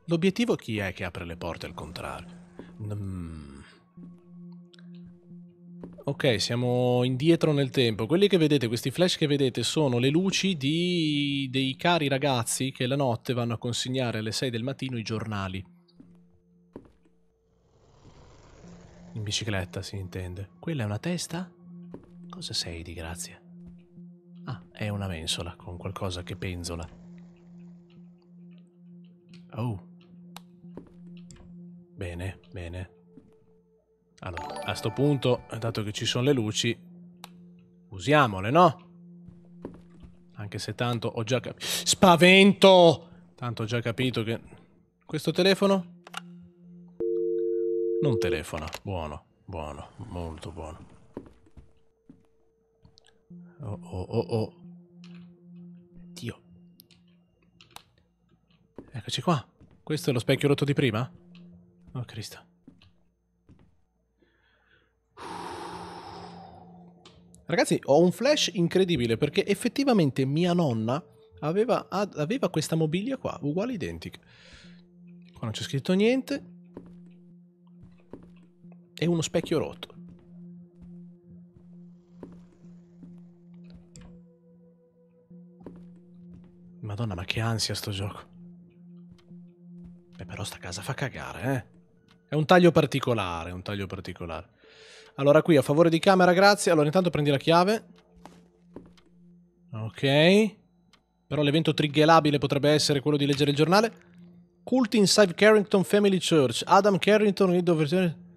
l'obiettivo. Chi è che apre le porte al contrario? Mm. Ok, siamo indietro nel tempo. Quelli che vedete, questi flash che vedete, sono le luci di... dei cari ragazzi che la notte vanno a consegnare alle 6 del mattino i giornali. In bicicletta, si intende. Quella è una testa? Cosa sei di grazia? Ah, è una mensola con qualcosa che penzola. Oh. Bene, bene. Allora, a sto punto, dato che ci sono le luci, usiamole, no? Anche se tanto ho già capito... Spavento! Tanto ho già capito che... Questo telefono? Non telefona. Buono, buono, molto buono. Oh oh oh oh. Dio. Eccoci qua. Questo è lo specchio rotto di prima? Oh Cristo. Ragazzi, ho un flash incredibile perché effettivamente mia nonna aveva, aveva questa mobilia qua, uguale identica. Qua non c'è scritto niente. È uno specchio rotto. Madonna, ma che ansia sto gioco. Beh, però sta casa fa cagare, eh. È un taglio particolare, un taglio particolare. Allora, qui a favore di camera, grazie. Allora, intanto prendi la chiave. Ok. Però l'evento triggelabile potrebbe essere quello di leggere il giornale. Cult inside Carrington Family Church. Adam Carrington, versione...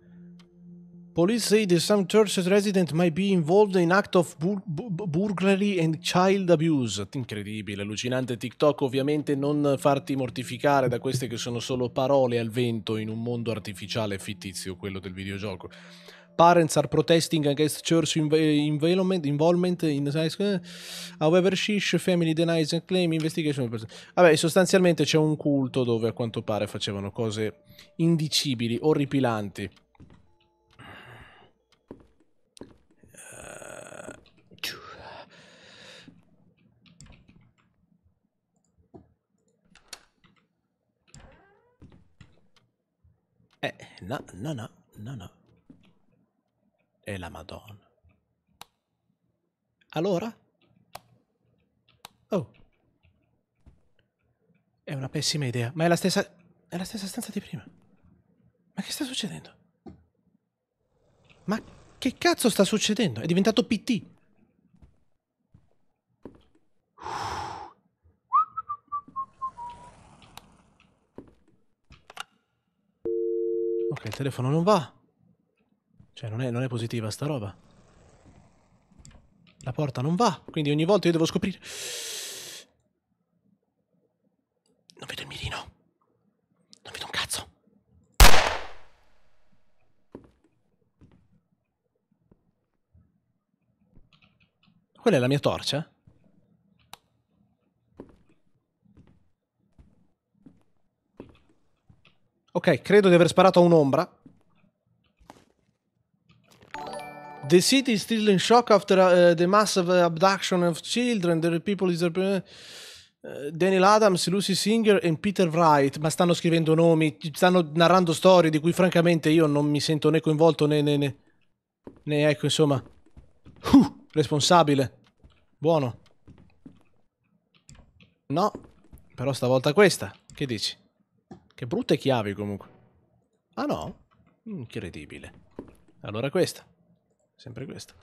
Police say that some churches resident might be involved in act of bur bur burglary and child abuse. Incredibile, allucinante TikTok, ovviamente non farti mortificare da queste che sono solo parole al vento in un mondo artificiale e fittizio, quello del videogioco. Parents are protesting against church inv involvement, involvement in however shish family denies and claim investigation. Vabbè, sostanzialmente c'è un culto dove a quanto pare facevano cose indicibili, orripilanti. Eh, no, no, no, no, no. E la madonna. Allora? Oh. È una pessima idea, ma è la stessa... È la stessa stanza di prima. Ma che sta succedendo? Ma che cazzo sta succedendo? È diventato PT. il telefono non va. Cioè, non è, non è positiva sta roba. La porta non va, quindi ogni volta io devo scoprire... Non vedo il mirino. Non vedo un cazzo. Quella è la mia torcia? Ok, credo di aver sparato a un'ombra. The city is still in shock after uh, the massive abduction of children. The people is... Uh, Daniel Adams, Lucy Singer e Peter Wright, ma stanno scrivendo nomi, stanno narrando storie di cui francamente io non mi sento né coinvolto né... né, né, né ecco, insomma... Uh, responsabile. Buono. No, però stavolta questa. Che dici? Che brutte chiavi comunque. Ah no? Incredibile. Allora questa. Sempre questa.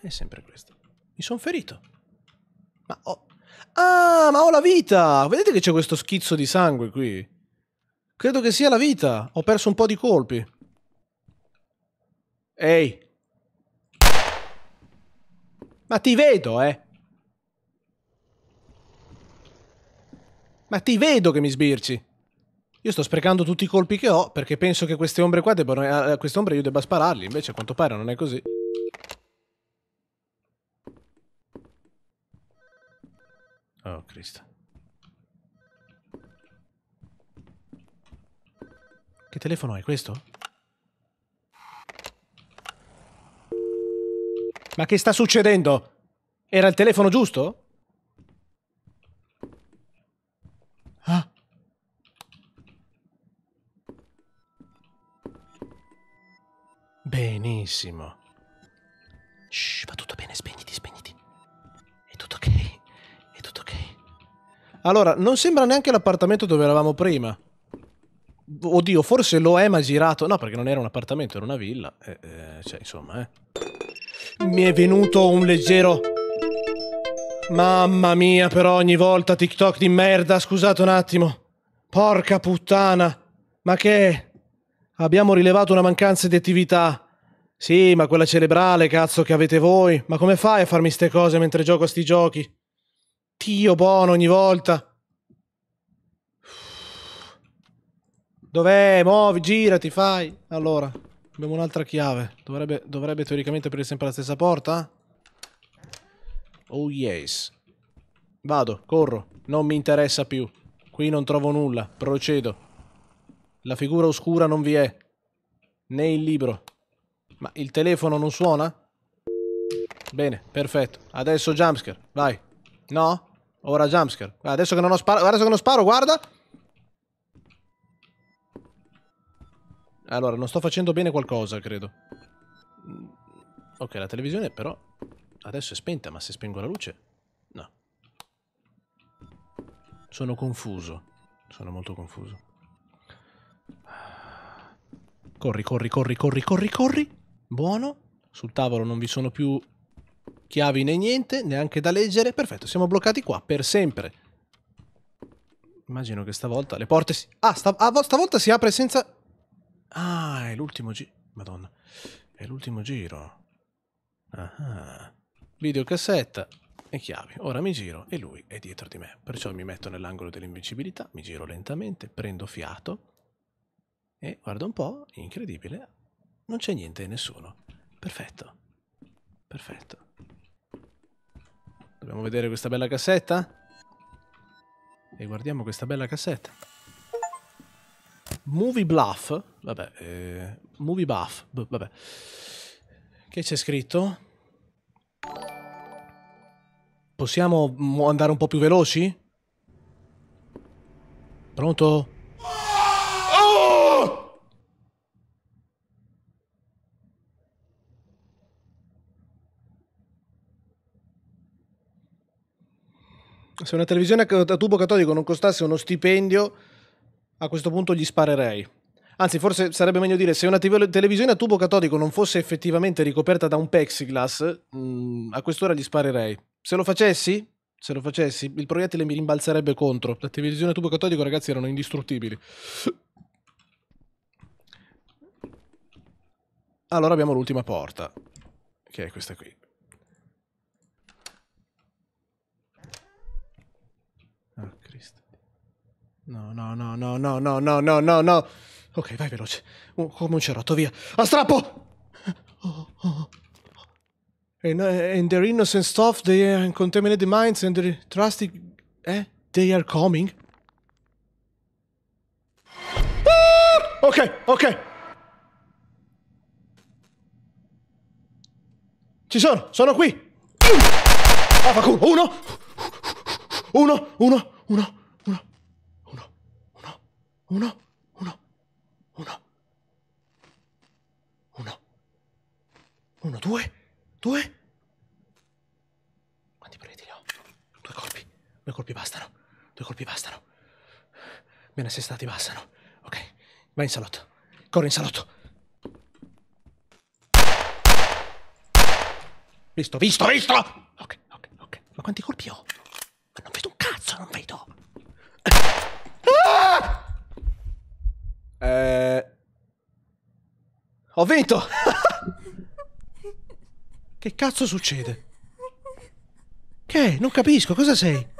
E sempre questa. Mi sono ferito. Ma ho... Ah, ma ho la vita! Vedete che c'è questo schizzo di sangue qui? Credo che sia la vita. Ho perso un po' di colpi. Ehi. Ma ti vedo, eh. Ma ti vedo che mi sbirci io sto sprecando tutti i colpi che ho perché penso che queste ombre qua debbano, a eh, eh, queste ombre io debba spararli, invece a quanto pare non è così. Oh, Cristo. Che telefono è questo? Ma che sta succedendo? Era il telefono giusto? Benissimo. Shh, va tutto bene, spegniti, spegniti. È tutto ok, è tutto ok. Allora, non sembra neanche l'appartamento dove eravamo prima. Oddio, forse lo è ma girato. No, perché non era un appartamento, era una villa. Eh, eh, cioè, insomma, eh. Mi è venuto un leggero... Mamma mia, però ogni volta TikTok di merda, scusate un attimo. Porca puttana. Ma che... Abbiamo rilevato una mancanza di attività. Sì, ma quella cerebrale, cazzo, che avete voi. Ma come fai a farmi ste cose mentre gioco a sti giochi? Dio buono ogni volta. Dov'è? Muovi, girati, fai. Allora, abbiamo un'altra chiave. Dovrebbe, dovrebbe teoricamente aprire sempre la stessa porta? Eh? Oh yes. Vado, corro. Non mi interessa più. Qui non trovo nulla. Procedo. La figura oscura non vi è. Né il libro. Ma il telefono non suona? Bene, perfetto. Adesso jumpscare, vai. No? Ora jumpscare. Adesso che non ho sparo, adesso che non sparo, guarda! Allora, non sto facendo bene qualcosa, credo. Ok, la televisione però adesso è spenta, ma se spengo la luce... No. Sono confuso. Sono molto confuso. Corri, corri, corri, corri, corri, corri! Buono. Sul tavolo non vi sono più chiavi né niente, neanche da leggere. Perfetto, siamo bloccati qua per sempre. Immagino che stavolta le porte si... Ah, stav ah stavolta si apre senza... Ah, è l'ultimo giro. Madonna. È l'ultimo giro. Ah. Videocassetta e chiavi. Ora mi giro e lui è dietro di me. Perciò mi metto nell'angolo dell'invincibilità, mi giro lentamente, prendo fiato. E guarda un po', incredibile, non c'è niente, nessuno. Perfetto. Perfetto. Dobbiamo vedere questa bella cassetta? E guardiamo questa bella cassetta. Movie Bluff. Vabbè, eh, Movie Buff. B vabbè. Che c'è scritto? Possiamo andare un po' più veloci? Pronto? Se una televisione a tubo catodico non costasse uno stipendio, a questo punto gli sparerei. Anzi, forse sarebbe meglio dire, se una televisione a tubo catodico non fosse effettivamente ricoperta da un plexiglass, mh, mm, a quest'ora gli sparerei. Se lo facessi, se lo facessi, il proiettile mi rimbalzerebbe contro. La televisione a tubo catodico, ragazzi, erano indistruttibili. Allora abbiamo l'ultima porta, che è questa qui. No, no, no, no, no, no, no, no, no, no. Ok, vai veloce. Un, come un cerotto, via. A strappo! Oh, eh, oh. And, uh, and their innocent stuff, they are contaminated minds and their trusting... Eh? They are coming? Ah! Ok, ok. Ci sono, sono qui. Ah, fa Uno, uno, uno, uno. Uno, uno, uno. Uno. Uno, due, due. Quanti proiettili ho? Due colpi. Due colpi bastano. Due colpi bastano. Bene se stati bastano. Ok. Vai in salotto. Corri in salotto. Visto, visto, visto! Ok, ok, ok. Ma quanti colpi ho? Ma non vedo un cazzo, non vedo. Eh... Ho vinto! *laughs* che cazzo succede? Che? Non capisco, cosa sei?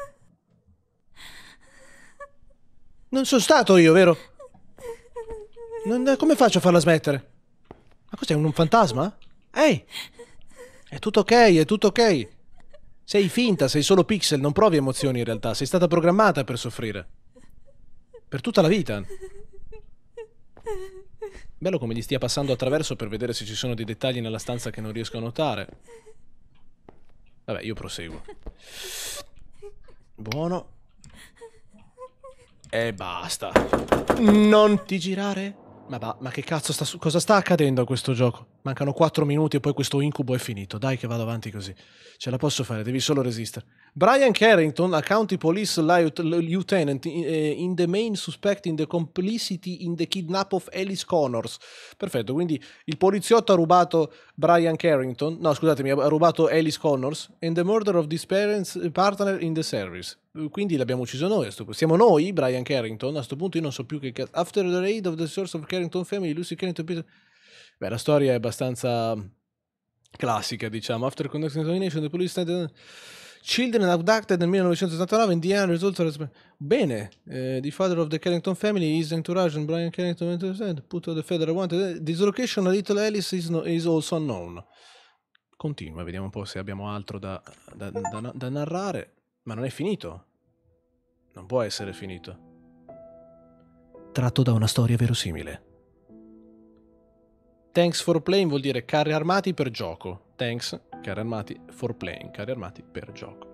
Non sono stato io, vero? Non, eh, come faccio a farla smettere? Ma cos'è, un, un fantasma? Ehi! È tutto ok, è tutto ok. Sei finta, sei solo pixel, non provi emozioni in realtà. Sei stata programmata per soffrire. Per tutta la vita. Bello come gli stia passando attraverso per vedere se ci sono dei dettagli nella stanza che non riesco a notare. Vabbè, io proseguo. Buono. E basta. Non ti girare? Ma, ma, ma che cazzo sta su... Cosa sta accadendo a questo gioco? mancano 4 minuti e poi questo incubo è finito. Dai che vado avanti così. Ce la posso fare, devi solo resistere. Brian Carrington, a county police lieutenant, in the main suspect in the complicity in the kidnap of Alice Connors. Perfetto, quindi il poliziotto ha rubato Brian Carrington, no scusatemi, ha rubato Alice Connors, and the murder of his parents partner in the service. Quindi l'abbiamo ucciso noi, siamo noi, Brian Carrington, a questo punto io non so più che... After the raid of the source of Carrington family, Lucy Carrington... Peter Beh, la storia è abbastanza classica, diciamo. After conducting examination, the police stand... Children abducted nel 1989, Indiana risulta... Bene, eh, the father of the Carrington family is entourage and Brian Carrington, put the federal wanted, eh, dislocation a little Alice is, no, is, also unknown. Continua, vediamo un po' se abbiamo altro da, da, da, da narrare. Ma non è finito. Non può essere finito. Tratto da una storia verosimile. Thanks for playing vuol dire carri armati per gioco. Thanks, carri armati for playing, carri armati per gioco.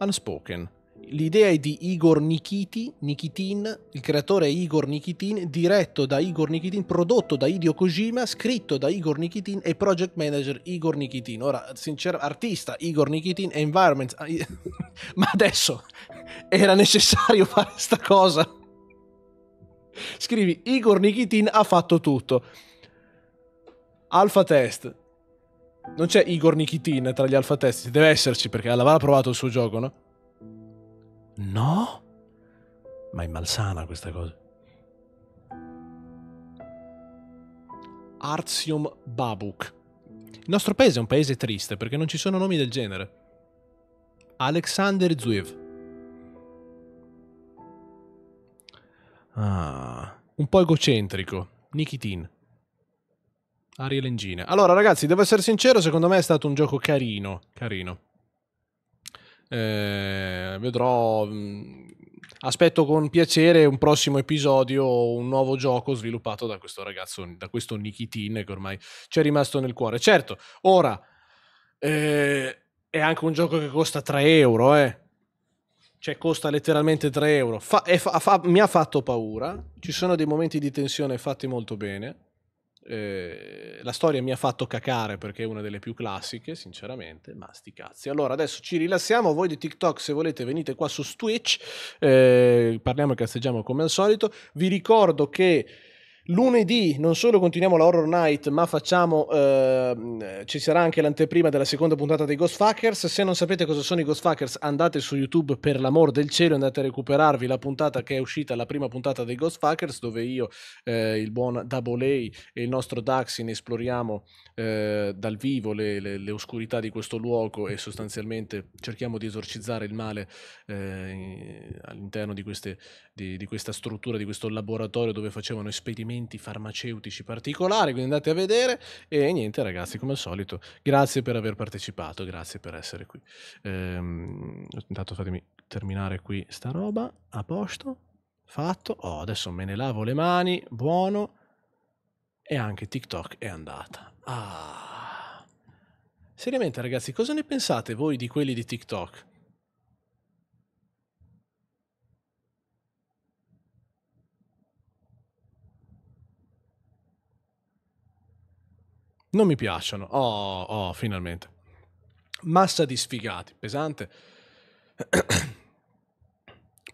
Unspoken. L'idea è di Igor Nikiti, Nikitin, il creatore è Igor Nikitin, diretto da Igor Nikitin, prodotto da Hideo Kojima, scritto da Igor Nikitin e project manager Igor Nikitin. Ora, sincero, artista Igor Nikitin, environment... Ah, *laughs* ma adesso *laughs* era necessario fare sta cosa? Scrivi Igor Nikitin ha fatto tutto. Alpha Test. Non c'è Igor Nikitin tra gli Alpha Test. Deve esserci perché l'avrà provato il suo gioco, no? No? Ma è malsana questa cosa. Arzium Babuk. Il nostro paese è un paese triste perché non ci sono nomi del genere. Alexander Zuev. Ah. Un po' egocentrico. Nikitin. Ariel Engine. Allora, ragazzi, devo essere sincero, secondo me è stato un gioco carino. Carino. Eh, vedrò. Mm, aspetto con piacere un prossimo episodio, un nuovo gioco sviluppato da questo ragazzo, da questo Nikitin che ormai ci è rimasto nel cuore. Certo, ora eh, è anche un gioco che costa 3 euro, eh. Cioè, costa letteralmente 3 euro. Fa, fa, fa, mi ha fatto paura. Ci sono dei momenti di tensione fatti molto bene eh, la storia mi ha fatto cacare perché è una delle più classiche, sinceramente, ma sti cazzi. Allora, adesso ci rilassiamo, voi di TikTok se volete venite qua su Twitch, eh, parliamo e casseggiamo come al solito. Vi ricordo che Lunedì non solo continuiamo la Horror Night, ma facciamo, eh, ci sarà anche l'anteprima della seconda puntata dei Ghost Fuckers. Se non sapete cosa sono i Ghost Fuckers, andate su YouTube per l'amor del cielo, e andate a recuperarvi la puntata che è uscita, la prima puntata dei Ghost Fuckers, dove io, eh, il buon Double A e il nostro Daxin esploriamo eh, dal vivo le, le, le, oscurità di questo luogo e sostanzialmente cerchiamo di esorcizzare il male eh, all'interno di, queste, di, di questa struttura, di questo laboratorio dove facevano esperimenti trattamenti farmaceutici particolari, quindi andate a vedere e niente ragazzi, come al solito, grazie per aver partecipato, grazie per essere qui. Ehm, intanto fatemi terminare qui sta roba, a posto, fatto, oh, adesso me ne lavo le mani, buono, e anche TikTok è andata. Ah. Seriamente ragazzi, cosa ne pensate voi di quelli di TikTok? Non mi piacciono. Oh, oh, finalmente. Massa di sfigati, pesante. *clears throat*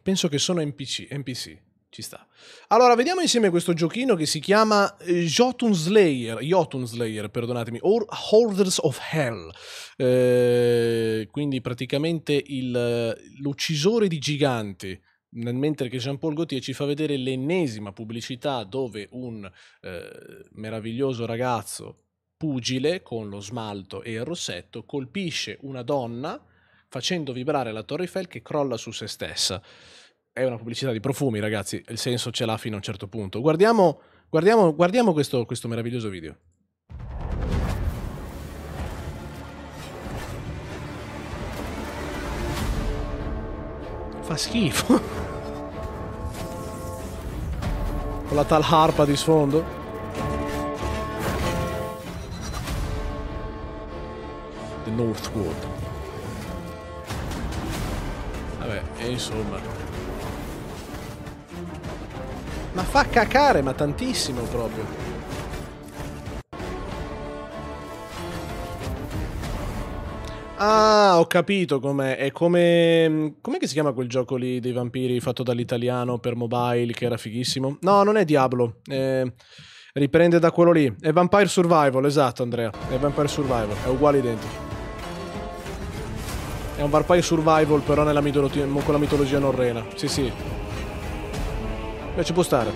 Penso che sono NPC, NPC. Ci sta. Allora, vediamo insieme questo giochino che si chiama eh, Jotun Slayer, Jotun Slayer, perdonatemi, or Hoarders of Hell. Eh, quindi praticamente l'uccisore di giganti mentre che Jean-Paul Gaultier ci fa vedere l'ennesima pubblicità dove un eh, meraviglioso ragazzo pugile con lo smalto e il rossetto colpisce una donna facendo vibrare la Torre Eiffel che crolla su se stessa. È una pubblicità di profumi, ragazzi, il senso ce l'ha fino a un certo punto. Guardiamo, guardiamo, guardiamo questo, questo meraviglioso video. Fa schifo. *laughs* Con la tal harpa di sfondo. the northward. Vabbè, e insomma. Ma fa cacare, ma tantissimo proprio. Ah, ho capito com'è. È come. Com'è che si chiama quel gioco lì dei vampiri fatto dall'italiano per mobile che era fighissimo? No, non è Diablo. Eh riprende da quello lì. È Vampire Survival, esatto Andrea, è Vampire Survival, è uguale identico. È un Varpai survival però con la mitologia norrena. Sì, sì. Beh, ci può stare.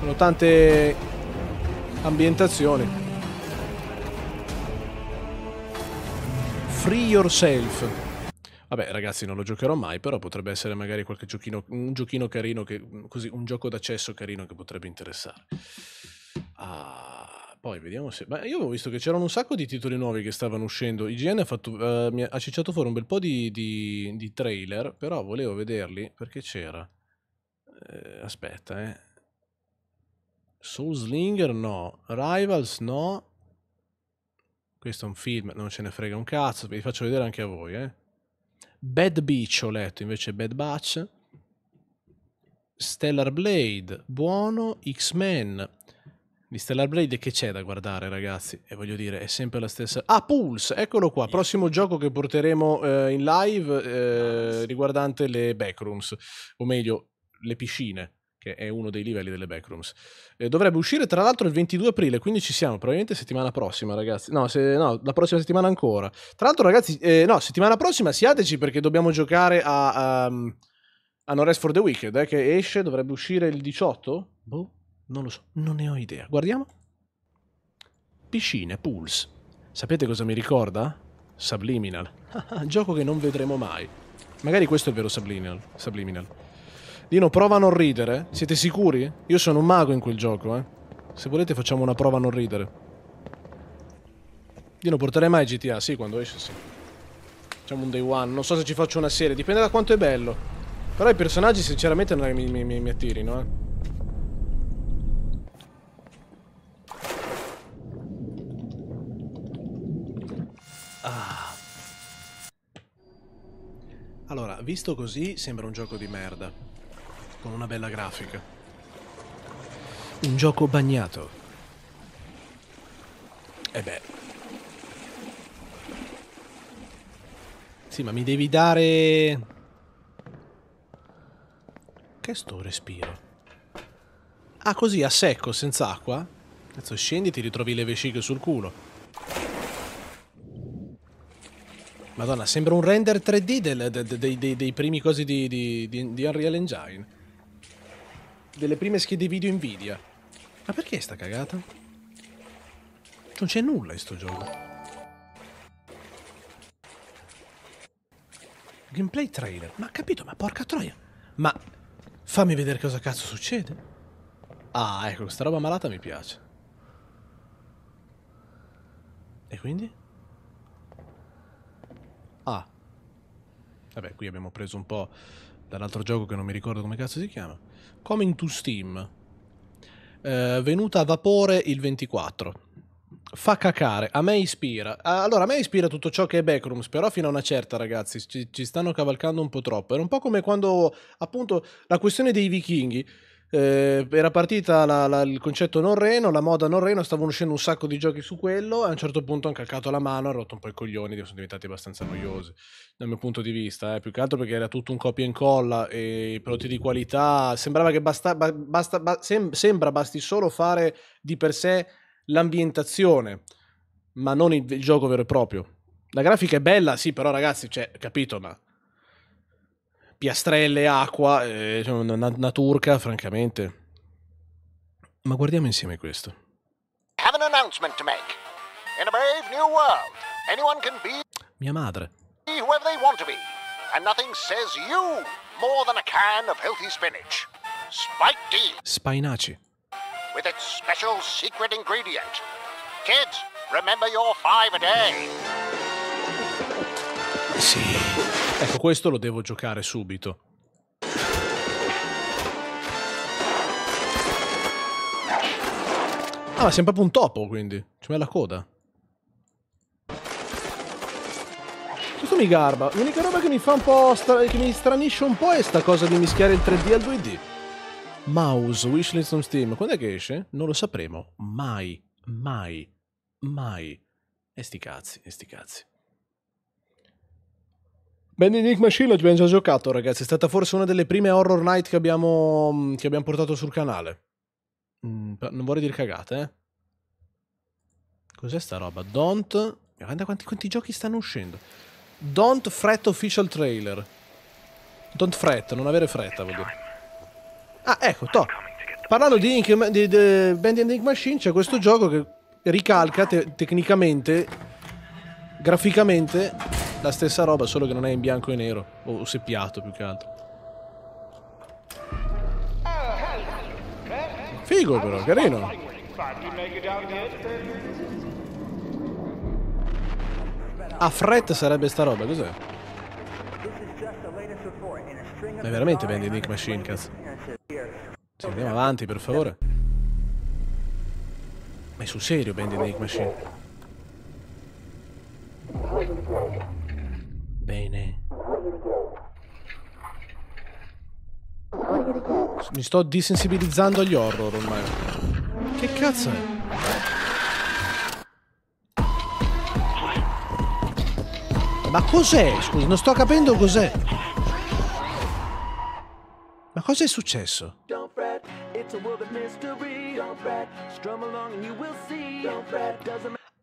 Sono tante ambientazioni. Free yourself. Vabbè ragazzi non lo giocherò mai però potrebbe essere magari qualche giochino, un giochino carino, che, così, un gioco d'accesso carino che potrebbe interessare. Ah... Poi vediamo se... Beh, io avevo visto che c'erano un sacco di titoli nuovi che stavano uscendo. IGN ha, fatto, eh, mi ha cicciato fuori un bel po' di, di, di trailer, però volevo vederli perché c'era. Eh, aspetta, eh. Soul Slinger no. Rivals no. Questo è un film, non ce ne frega un cazzo, vi faccio vedere anche a voi, eh. Bad Beach ho letto, invece Bad Batch. Stellar Blade, buono, X-Men, di Stellar Blade che c'è da guardare, ragazzi? E voglio dire, è sempre la stessa... Ah, Pulse! Eccolo qua, prossimo gioco che porteremo eh, in live eh, riguardante le backrooms, o meglio, le piscine che è uno dei livelli delle backrooms. Eh, dovrebbe uscire tra l'altro il 22 aprile, quindi ci siamo, probabilmente settimana prossima, ragazzi. No, se, no la prossima settimana ancora. Tra l'altro, ragazzi, eh, no, settimana prossima siateci perché dobbiamo giocare a, a, ehm, a No Rest for the Wicked, eh, che esce, dovrebbe uscire il 18? Boh. Non lo so, non ne ho idea. Guardiamo. Piscine, pools. Sapete cosa mi ricorda? Subliminal. *laughs* Gioco che non vedremo mai. Magari questo è il vero Subliminal. Subliminal. Dino, prova a non ridere. Siete sicuri? Io sono un mago in quel gioco, eh. Se volete facciamo una prova a non ridere. Io non porterei mai GTA, sì, quando esce, sì. Facciamo un day one. Non so se ci faccio una serie, dipende da quanto è bello. Però i personaggi sinceramente non mi, mi, mi attirino, eh. Ah. Allora, visto così sembra un gioco di merda, con una bella grafica. Un gioco bagnato. E eh beh. Sì, ma mi devi dare... Che sto respiro? Ah, così, a secco, senza acqua? Cazzo, scendi e ti ritrovi le vesciche sul culo. Madonna, sembra un render 3D del, de, de, de, dei primi cosi di, di, di, di, Unreal Engine. Delle prime schede video Nvidia. Ma perché sta cagata? Non c'è nulla in sto gioco. Gameplay trailer. Ma capito, ma porca troia. Ma fammi vedere cosa cazzo succede. Ah, ecco, questa roba malata mi piace. E quindi? Vabbè, qui abbiamo preso un po' dall'altro gioco che non mi ricordo come cazzo si chiama. Coming to Steam. Eh, venuta a vapore il 24. Fa cacare, a me ispira. Allora, a me ispira tutto ciò che è Backrooms, però fino a una certa, ragazzi, ci, ci stanno cavalcando un po' troppo. Era un po' come quando, appunto, la questione dei vichinghi eh, era partita la, la, il concetto non reno, la moda non reno, stavano uscendo un sacco di giochi su quello e a un certo punto hanno calcato la mano, hanno rotto un po' i coglioni, sono diventati abbastanza noiosi dal mio punto di vista, eh, più che altro perché era tutto un copia e incolla e i prodotti di qualità, sembrava che basta, basta, ba, sem, sembra basti solo fare di per sé l'ambientazione, ma non il, il gioco vero e proprio. La grafica è bella, sì, però ragazzi, cioè, capito, ma piastrelle, acqua, eh, una, diciamo, una turca, francamente. Ma guardiamo insieme questo. Have an announcement to make. In a brave new world, anyone can be mia madre. Be whoever they want to be. And nothing says you more than a can of healthy spinach. Spike D. Spinaci. With its special secret ingredient. Kids, remember your five a day. Sì. Ecco, questo lo devo giocare subito. Ah, ma sembra proprio un topo, quindi. Ci mette la coda. Questo mi garba. L'unica roba che mi fa un po'... che mi stranisce un po' è sta cosa di mischiare il 3D al 2D. Mouse, Wishlist on Steam. Quando è che esce? Non lo sapremo. Mai. Mai. Mai. E sti cazzi, e sti cazzi. Benedict Machine l'abbiamo già giocato, ragazzi. È stata forse una delle prime horror night che abbiamo, che abbiamo portato sul canale. Mm, non vorrei dire cagate, eh. Cos'è sta roba? Don't. Guarda quanti, quanti, giochi stanno uscendo. Don't fret official trailer. Don't fret, non avere fretta, vuol dire. Ah, ecco, to. Parlando di, Ink, di, di Band Ink Machine, c'è questo gioco che ricalca te, tecnicamente graficamente la stessa roba, solo che non è in bianco e nero, o seppiato più che altro. Figo però, carino. A fret sarebbe sta roba, cos'è? Ma è veramente Bandy Nick Machine, cazzo. Sì, andiamo avanti, per favore. Ma è sul serio Bandy Nick Machine? Bene. Mi sto disensibilizzando agli horror ormai. Che cazzo è? Ma cos'è? Scusa, non sto capendo cos'è. Ma cosa è successo? Don't fret,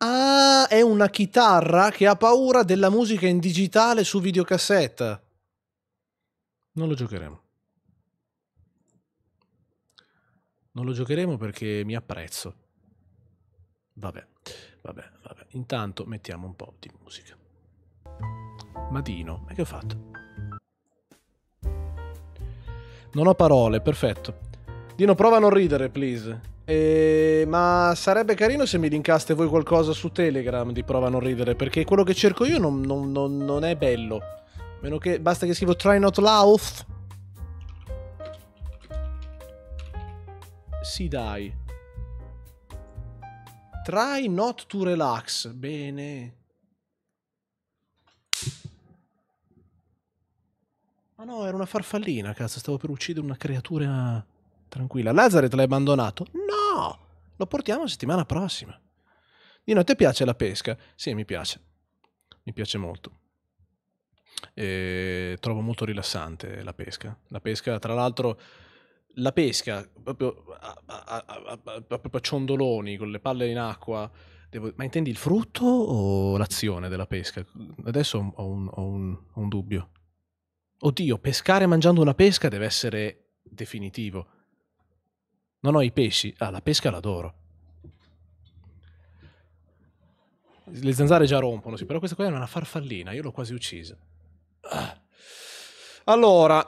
Ah, è una chitarra che ha paura della musica in digitale su videocassetta. Non lo giocheremo. Non lo giocheremo perché mi apprezzo. Vabbè, vabbè, vabbè. Intanto mettiamo un po' di musica. Madino, e che ho fatto? Non ho parole, perfetto. Dino, prova a non ridere, please. Eh, ma sarebbe carino se mi linkaste voi qualcosa su Telegram di prova a non ridere, perché quello che cerco io non, non, non, non è bello. Meno che basta che scrivo try not laugh. Sì, dai. Try not to relax. Bene. Ah no, era una farfallina, cazzo. Stavo per uccidere una creatura tranquilla. Lazaret l'hai abbandonato? No, lo portiamo settimana prossima. Dino, a te piace la pesca? Sì, mi piace. Mi piace molto. E trovo molto rilassante la pesca. La pesca, tra l'altro, la pesca proprio a, a, a, a ciondoloni, con le palle in acqua. Devo... Ma intendi il frutto o l'azione della pesca? Adesso ho un, ho un, ho un dubbio. Oddio, pescare mangiando una pesca deve essere definitivo. Non ho i pesci. Ah, la pesca l'adoro. Le zanzare già rompono, sì, però questa qua è una farfallina, io l'ho quasi uccisa. Ah. Allora,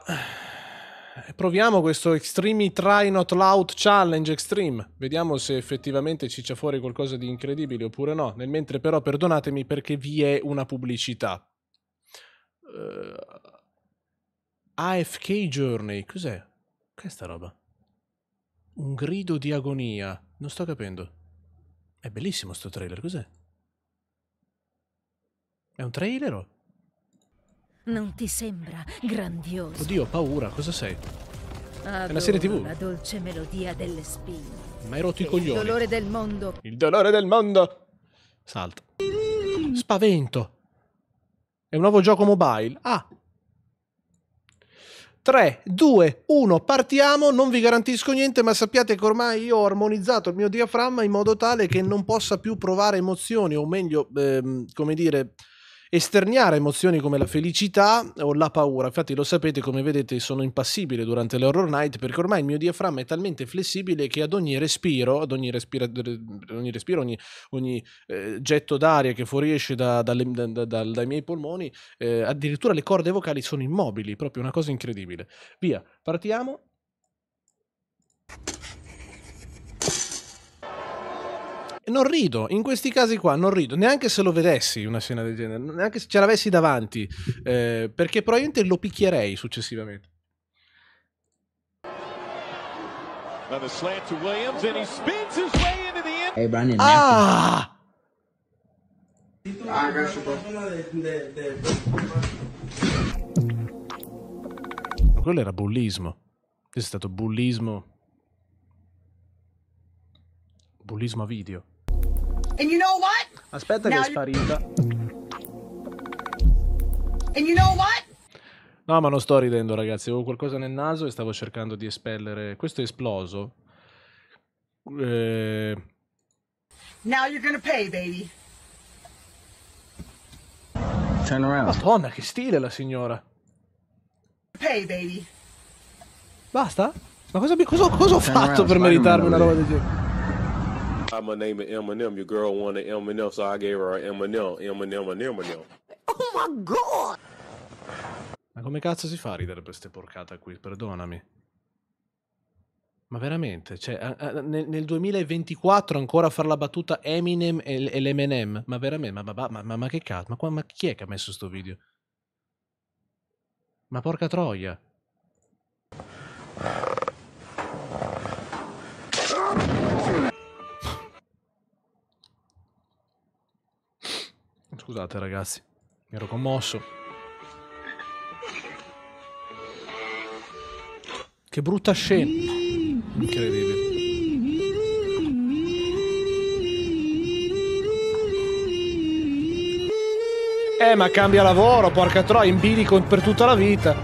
proviamo questo Extreme Try Not Loud Challenge Extreme. Vediamo se effettivamente ci c'è fuori qualcosa di incredibile oppure no. Nel mentre però perdonatemi perché vi è una pubblicità. Uh, eh, AFK Journey, cos'è? Che è sta roba? Un grido di agonia. Non sto capendo. È bellissimo sto trailer, cos'è? È un trailer o? Non ti sembra grandioso? Oddio, ho paura, cosa sei? Adoro è una serie tv. La dolce melodia delle spine. Ma hai rotto e i coglioni. Il dolore del mondo. Il dolore del mondo. Salto. Spavento. È un nuovo gioco mobile. Ah, 3, 2, 1, partiamo, non vi garantisco niente, ma sappiate che ormai io ho armonizzato il mio diaframma in modo tale che non possa più provare emozioni, o meglio, ehm, come dire, esternare emozioni come la felicità o la paura. Infatti lo sapete, come vedete, sono impassibile durante l'horror night perché ormai il mio diaframma è talmente flessibile che ad ogni respiro, ad ogni, respira, ogni, respiro, ogni, ogni eh, getto d'aria che fuoriesce da, dalle, da, da, dai miei polmoni, eh, addirittura le corde vocali sono immobili, proprio una cosa incredibile. Via, partiamo. non rido, in questi casi qua non rido, neanche se lo vedessi una scena del genere, neanche se ce l'avessi davanti, eh, perché probabilmente lo picchierei successivamente. ah! I ah, Quello era bullismo. Questo è stato bullismo. Bullismo a video. You know Aspetta Now che è sparita. You know no, ma non sto ridendo, ragazzi. Avevo qualcosa nel naso e stavo cercando di espellere. Questo è esploso. Eh... Now you're gonna pay, baby. Turn around. Madonna, che stile la signora. Pay, baby. Basta? Ma cosa, cosa, cosa ho Turn fatto around, per meritarmi una roba del genere? by my name of Eminem. Your girl wanted Eminem, so I gave her Eminem, Eminem, Eminem. Oh my god! Ma come cazzo si fa a ridere per queste porcate qui? Perdonami. Ma veramente, cioè, nel, 2024 ancora a fare la battuta Eminem e, l'Eminem? Ma veramente, ma, ma, ma, ma che cazzo? Ma, ma chi è che ha messo questo video? Ma porca troia! Scusate ragazzi, mi ero commosso. Che brutta scena. Incredibile. Eh, ma cambia lavoro, porca troia, in bilico per tutta la vita.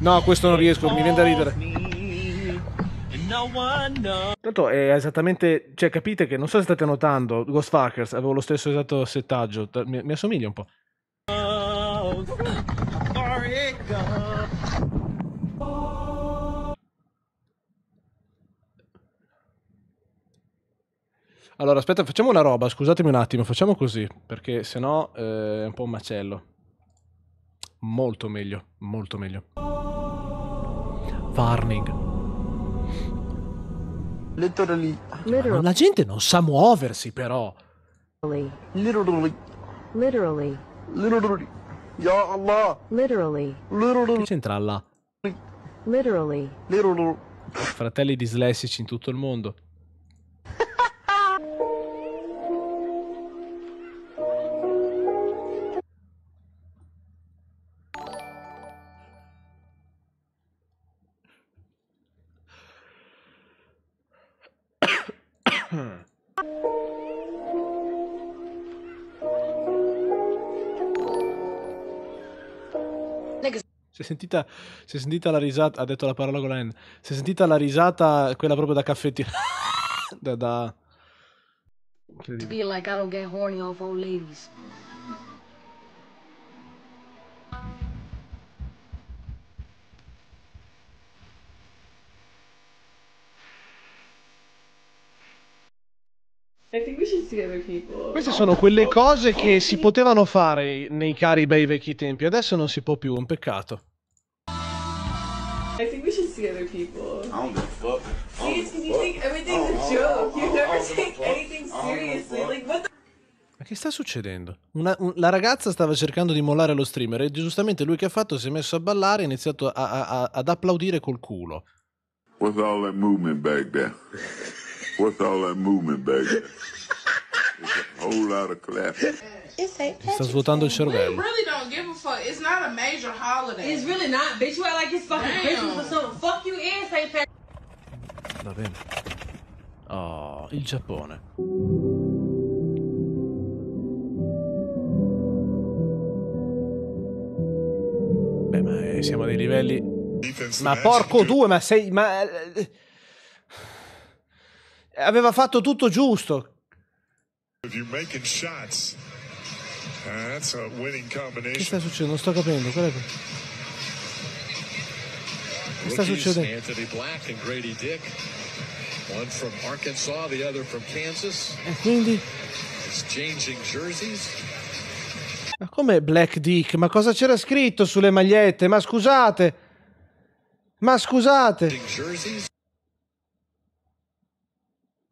No, questo non riesco, mi viene da ridere. Tanto è eh, esattamente, cioè capite che non so se state notando, Ghostfuckers avevo lo stesso esatto settaggio, mi, mi assomiglia un po'. Allora, aspetta, facciamo una roba, scusatemi un attimo, facciamo così, perché sennò eh, è un po' un macello. Molto meglio, molto meglio. Warning. Literally. Literally. La gente non sa muoversi, però. Literally. Literally. Literally. Ya Allah. Literally. Literally. Che c'entra là? Literally. Literally. Fratelli dislessici in tutto il mondo. è sentita, si è sentita la risata, ha detto la parola con la N, si è sentita la risata, quella proprio da caffettino, *laughs* da... da... be like I don't get horny off old ladies. Queste sono quelle cose che si potevano fare nei cari bei vecchi tempi, adesso non si può più, un peccato. I think we should see other people. I don't give a fuck. See, it's you think everything's a joke. You never take anything seriously. Like, what the Ma che sta succedendo? Una, un, la ragazza stava cercando di mollare lo streamer e giustamente lui che ha fatto si è messo a ballare e ha iniziato a, a, a, ad applaudire col culo. What's all that movement back there? What's all that movement back there? It's a whole lot of clapping. Sta svuotando il cervello don't give a fuck. It's not a major holiday. It's really not, bitch. You act like it's fucking Damn. Christmas or something. Fuck you and St. Patrick. Va bene. Oh, il Giappone. Beh, ma eh, siamo dei livelli. Ma porco due, ma sei. Ma... Eh, aveva fatto tutto giusto. shots, eh, che sta succedendo? Non sto capendo. Qual è? Che sta succedendo? E eh, quindi? Ma come Black Dick? Ma cosa c'era scritto sulle magliette? Ma scusate! Ma scusate!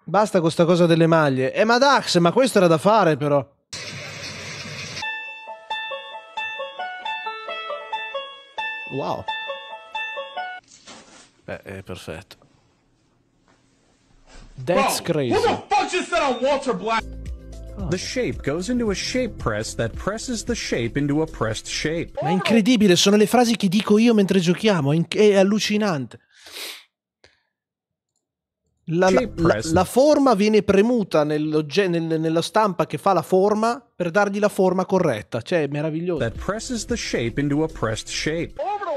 Basta con sta cosa delle maglie. Eh ma Dax, ma questo era da fare però. Wow. Beh, è perfetto. That's Bro, crazy. Who the fuck just said on Walter Black? The shape goes into a shape press that presses the shape into a pressed shape. Ma è incredibile, sono le frasi che dico io mentre giochiamo, è allucinante. La, la, la, forma viene premuta nel, nella stampa che fa la forma per dargli la forma corretta. Cioè, è meraviglioso. That presses the shape into a pressed shape. Over to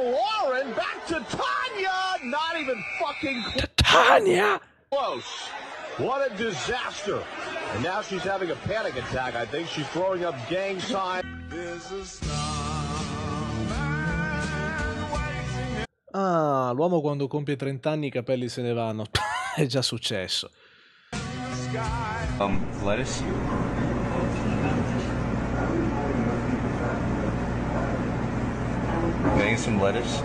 Warren, back to Tanya! Not even fucking Tanya! Close. What a disaster. And now she's having a panic attack. I think she's throwing up gang signs. Ah, l'uomo quando compie 30 anni i capelli se ne vanno. *laughs* È già successo. Um, lettuce? Getting some lettuce?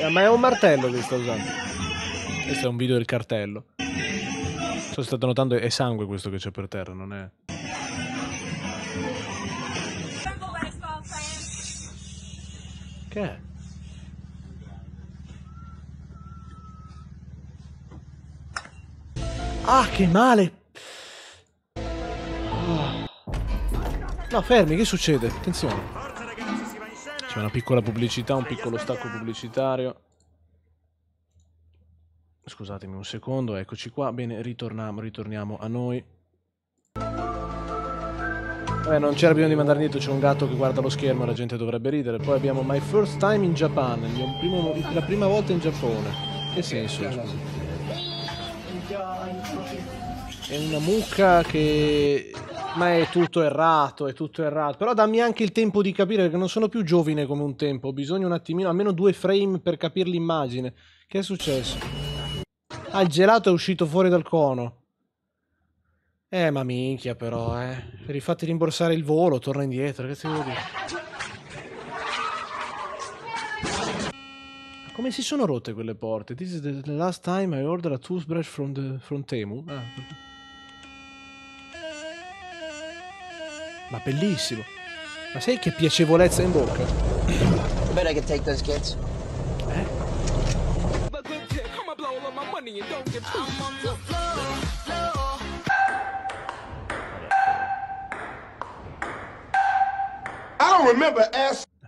Eh, ma è un martello che sta usando. Questo è un video del cartello. Sto, sto notando è sangue questo che c'è per terra, non è... Che è? Ah, che male! No, fermi, che succede? Attenzione. C'è una piccola pubblicità, un piccolo stacco pubblicitario. Scusatemi un secondo, eccoci qua. Bene, ritorniamo, ritorniamo a noi. Vabbè, eh, non c'era bisogno di mandare indietro, c'è un gatto che guarda lo schermo, la gente dovrebbe ridere. Poi abbiamo My First Time in Japan, primo, la prima volta in Giappone. Che senso? È una mucca che... Ma è tutto errato, è tutto errato. Però dammi anche il tempo di capire, perché non sono più giovine come un tempo. Ho bisogno un attimino, almeno due frame per capire l'immagine. Che è successo? Ah, il gelato è uscito fuori dal cono. Eh, ma minchia però, eh. Rifatti rimborsare il volo, torna indietro, che si vuol dire? Come si sono rotte quelle porte? This is the last time I ordered a toothbrush from, the, from Temu. Ah. Ma bellissimo. Ma sai che piacevolezza in bocca? Better I can take those kids. Eh?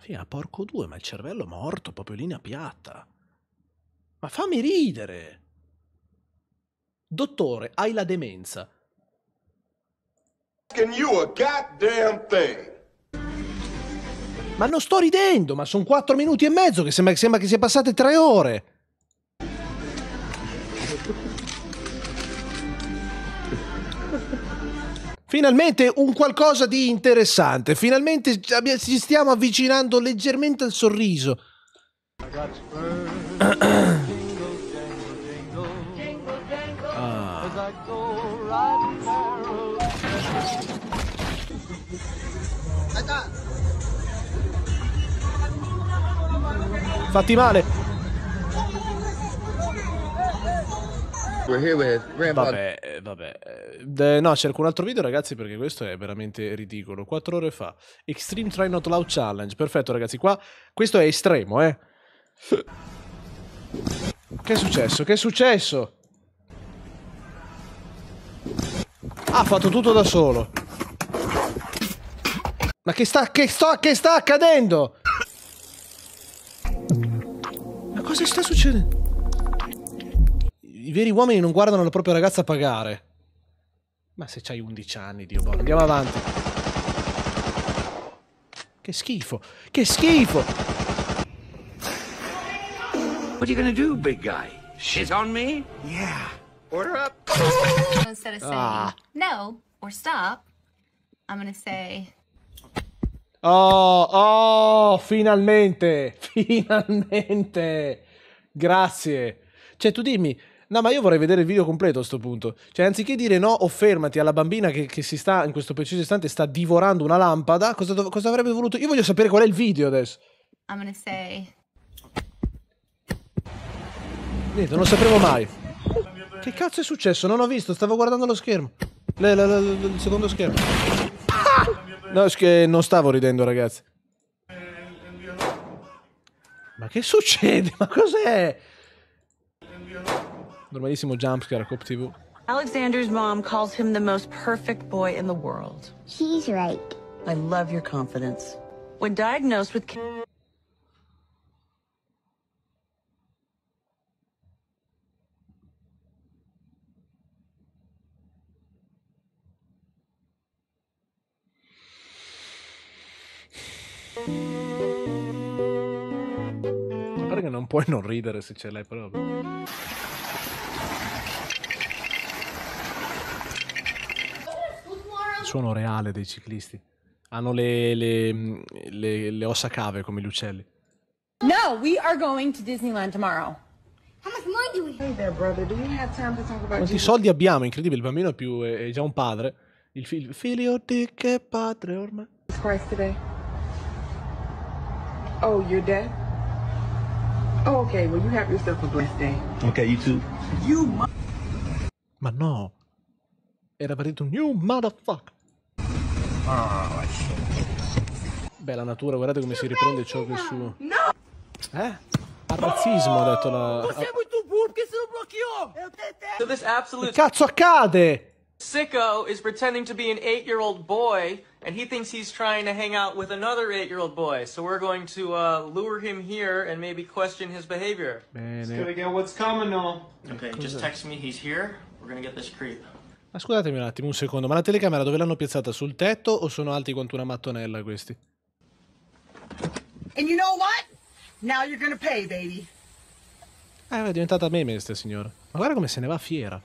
Figa, ah, porco due, ma il cervello morto, proprio linea piatta. Ma fammi ridere. Dottore, hai la demenza. Ma non sto ridendo, ma sono quattro minuti e mezzo che sembra, sembra che sia passate tre ore. Finalmente un qualcosa di interessante, finalmente ci stiamo avvicinando leggermente al sorriso. Ah. Fatti male. Vabbè, eh, vabbè. Eh, de, no, cerco un altro video, ragazzi, perché questo è veramente ridicolo. Quattro ore fa. Extreme Try Not Loud Challenge. Perfetto, ragazzi. Qua questo è estremo, eh. Che è successo? Che è successo? Ha fatto tutto da solo. Ma che sta, che sto, che sta accadendo? Ma cosa sta succedendo? i veri uomini non guardano la propria ragazza a pagare. Ma se c'hai 11 anni, Dio buono. Andiamo avanti. Che schifo. Che schifo. What are you gonna do, big guy? Shit on me? Yeah. Order up. Instead of saying ah. no or stop, I'm gonna say... Oh, oh, finalmente, *laughs* finalmente. Grazie. Cioè, tu dimmi, No, ma io vorrei vedere il video completo a questo punto. Cioè, anziché dire no o fermati alla bambina che, che si sta, in questo preciso istante, sta divorando una lampada, cosa, dov- cosa avrebbe voluto? Io voglio sapere qual è il video adesso. I'm gonna say... Niente, non sapremo mai. Che cazzo è successo? Non ho visto, stavo guardando lo schermo. Le, le, le, il secondo schermo. No, è che non stavo ridendo, ragazzi. Ma che succede? Ma cos'è? normalissimo jumpscare a Cop TV. Alexander's mom calls him the most perfect boy in the world. She's right. I love your confidence. When diagnosed with Pare non puoi non ridere se ce l'hai proprio. suono reale dei ciclisti. Hanno le, le, le, le ossa cave come gli uccelli. No, we are going to Disneyland tomorrow. Quanti soldi abbiamo? Incredibile, il bambino è, più, è già un padre. Il figlio, figlio di che padre ormai. Christ today. Oh, you're dead? Oh, okay, well you have yourself a blessed day. Okay, you too. You Ma no. Era partito un new motherfucker. Oh, Beh, la natura, guardate come si riprende ciò che su... No! Eh? Al razzismo, ha detto la... Possiamo oh, YouTube, che io! So sono blocchio! Che cazzo accade? Sicko is pretending to be an eight-year-old boy, and he thinks he's trying to hang out with another eight-year-old boy. So we're going to uh, lure him here and maybe question his behavior. Bene. He's gonna get what's coming now. Okay, just text me. He's here. We're gonna get this creep. Ma scusatemi un attimo, un secondo, ma la telecamera dove l'hanno piazzata? Sul tetto o sono alti quanto una mattonella questi? And you know what? Now you're gonna pay, baby. Eh, è diventata meme questa signora. Ma guarda come se ne va fiera.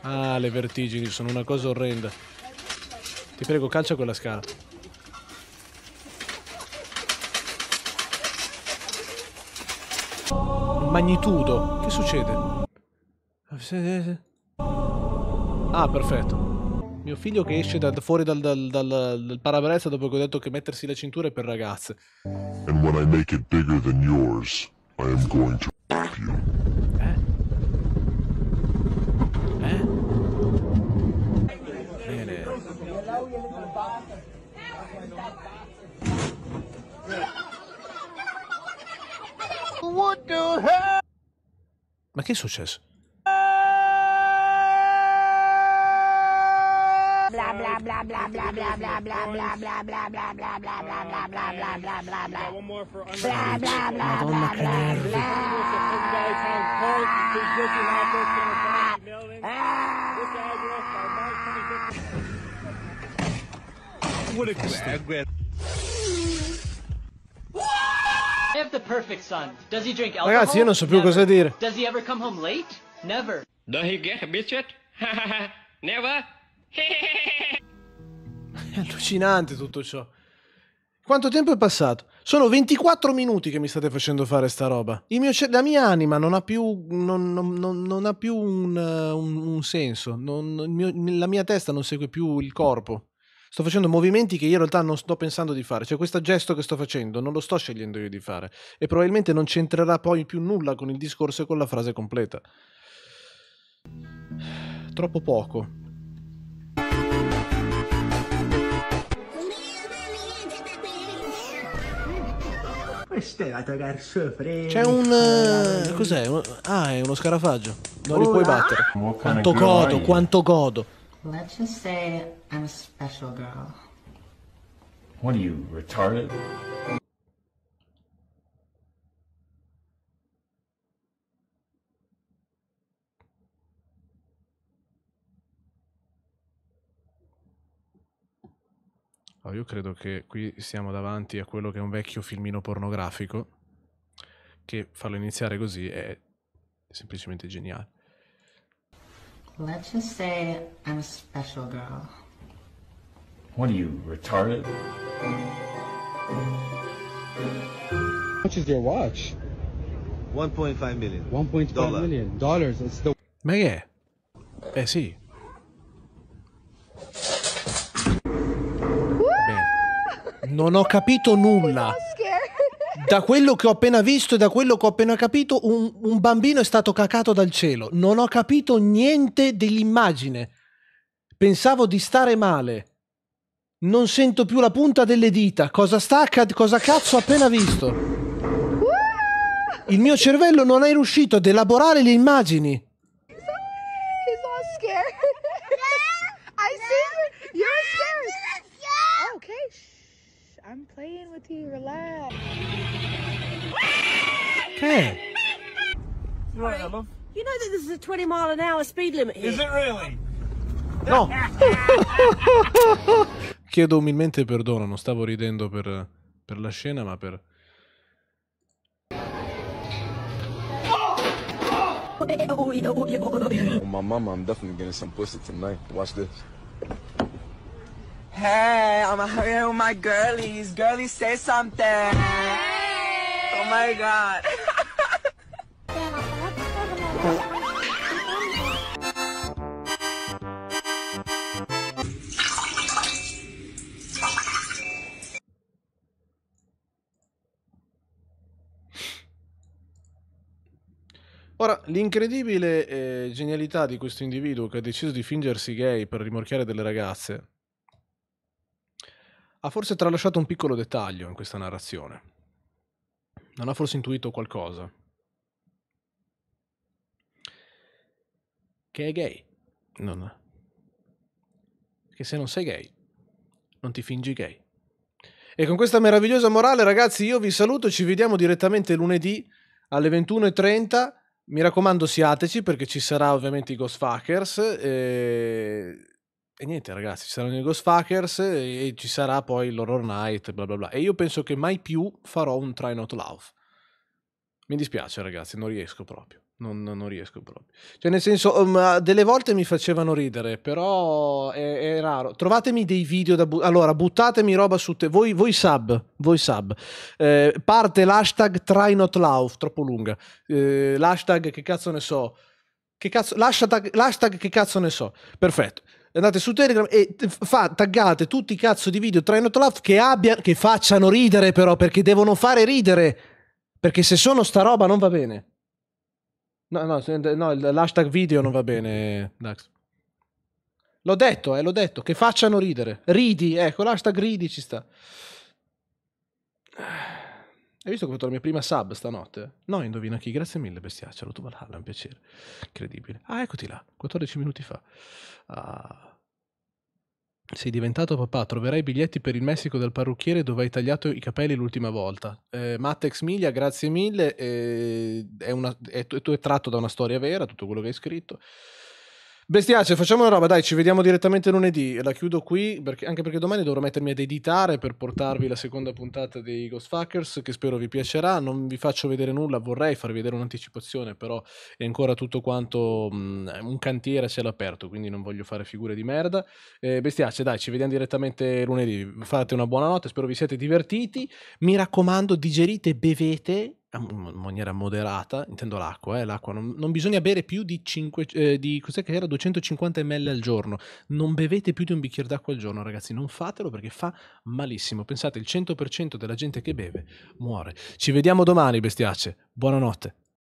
Ah, le vertigini sono una cosa orrenda. Ti prego, calcia quella scala. Magnitudo, che succede? Ah, perfetto. Mio figlio che esce da, fuori dal, dal, dal, dal parabrezza dopo che ho detto che mettersi le cinture è per ragazze. And when I make it bigger than yours, I am going to you. Eh? Eh? Bene. What the hell? Ma che è successo? blah blah blah blah blah blah blah blah blah blah blah blah blah blah blah blah blah blah. blah blah blah blah blah blah blah blah blah. What a blah I have the perfect son. Does he drink alcohol? Ragazzi, io non so più Never. cosa dire. Does he ever come home late? Never. Does he get a biscuit? Never. È allucinante tutto ciò. Quanto tempo è passato? Sono 24 minuti che mi state facendo fare sta roba. Mio, la mia anima non ha più, non, non, non ha più un, un, un senso. Mio, la mia testa non segue più il corpo. Sto facendo movimenti che io in realtà non sto pensando di fare. Cioè, questo gesto che sto facendo non lo sto scegliendo io di fare. E probabilmente non c'entrerà poi più nulla con il discorso e con la frase completa. Troppo poco. Questa è la terza frame. C'è un. Eh, cos'è? Ah, è uno scarafaggio. Non li puoi battere. Quanto godo, quanto godo. Let's just say I'm a special girl. What are you, retarded? Allora, io credo che qui siamo davanti a quello che è un vecchio filmino pornografico, che farlo iniziare così è semplicemente geniale. Let's just say I'm a special girl. What are you, retarded? How much is your watch? 1.5 million. 1.5 Dollar. million dollars. It's the... Ma che è? Eh sì. Non ho capito nulla. Da quello che ho appena visto e da quello che ho appena capito, un, un bambino è stato cacato dal cielo. Non ho capito niente dell'immagine. Pensavo di stare male. Non sento più la punta delle dita. Cosa sta accadendo? Cosa cazzo ho appena visto? Il mio cervello non è riuscito ad elaborare le immagini. I'm playing with you. Relax. Hey. You right, right You know that this is a 20 mile an hour speed limit here. Is it really? No. *laughs* Chiedo umilmente perdono, non stavo ridendo per, per la scena, ma per... Oh, my mama, I'm definitely getting some pussy tonight. Watch this. Hey, I'm here with my girlies. Girlies, say something. Oh my god. Ora, l'incredibile eh, genialità di questo individuo che ha deciso di fingersi gay per rimorchiare delle ragazze ha forse tralasciato un piccolo dettaglio in questa narrazione. Non ha forse intuito qualcosa. Che è gay. Non è. Che se non sei gay, non ti fingi gay. E con questa meravigliosa morale, ragazzi, io vi saluto. Ci vediamo direttamente lunedì alle 21.30. Mi raccomando, siateci perché ci sarà ovviamente i Ghostfuckers. E e niente ragazzi, ci saranno i Ghostfuckers e ci sarà poi l'Horror Night, bla bla bla. E io penso che mai più farò un Try Not Love. Mi dispiace ragazzi, non riesco proprio. Non, non riesco proprio. Cioè nel senso, um, ah, delle volte mi facevano ridere, però è, è raro. Trovatemi dei video da... Bu- allora, buttatemi roba su... Te- voi, voi sub, voi sub. Eh, parte l'hashtag Try Not Love, troppo lunga. Eh, l'hashtag che cazzo ne so... Che cazzo, l'hashtag, l'hashtag che cazzo ne so. Perfetto andate su Telegram e fa, taggate tutti i cazzo di video try not laugh che, abbia, che facciano ridere però, perché devono fare ridere. Perché se sono sta roba non va bene. No, no, no l'hashtag video non va bene, Dax. L'ho detto, eh, l'ho detto, che facciano ridere. Ridi, ecco, l'hashtag ridi ci sta. Hai visto come ho fatto la mia prima sub stanotte? No, indovina chi, grazie mille bestiacciolo, tu Valhalla, un piacere. Incredibile. Ah, eccoti là, 14 minuti fa. Ah. Sei diventato papà, troverai i biglietti per il Messico del parrucchiere dove hai tagliato i capelli l'ultima volta. Eh, Mattex Miglia, grazie mille, eh, è, una, è, è, è tratto da una storia vera, tutto quello che hai scritto. Bestiace, facciamo una roba, dai, ci vediamo direttamente lunedì. La chiudo qui, perché, anche perché domani dovrò mettermi ad editare per portarvi la seconda puntata dei Ghostfuckers, che spero vi piacerà. Non vi faccio vedere nulla, vorrei farvi vedere un'anticipazione, però è ancora tutto quanto mh, mm, un cantiere a l'aperto, quindi non voglio fare figure di merda. Eh, bestiace, dai, ci vediamo direttamente lunedì. Fate una buona notte, spero vi siate divertiti. Mi raccomando, digerite, bevete in maniera moderata, intendo l'acqua, eh, l'acqua non, non, bisogna bere più di, 5, eh, di 250 ml al giorno, non bevete più di un bicchiere d'acqua al giorno ragazzi, non fatelo perché fa malissimo, pensate il 100% della gente che beve muore. Ci vediamo domani bestiacce, buonanotte.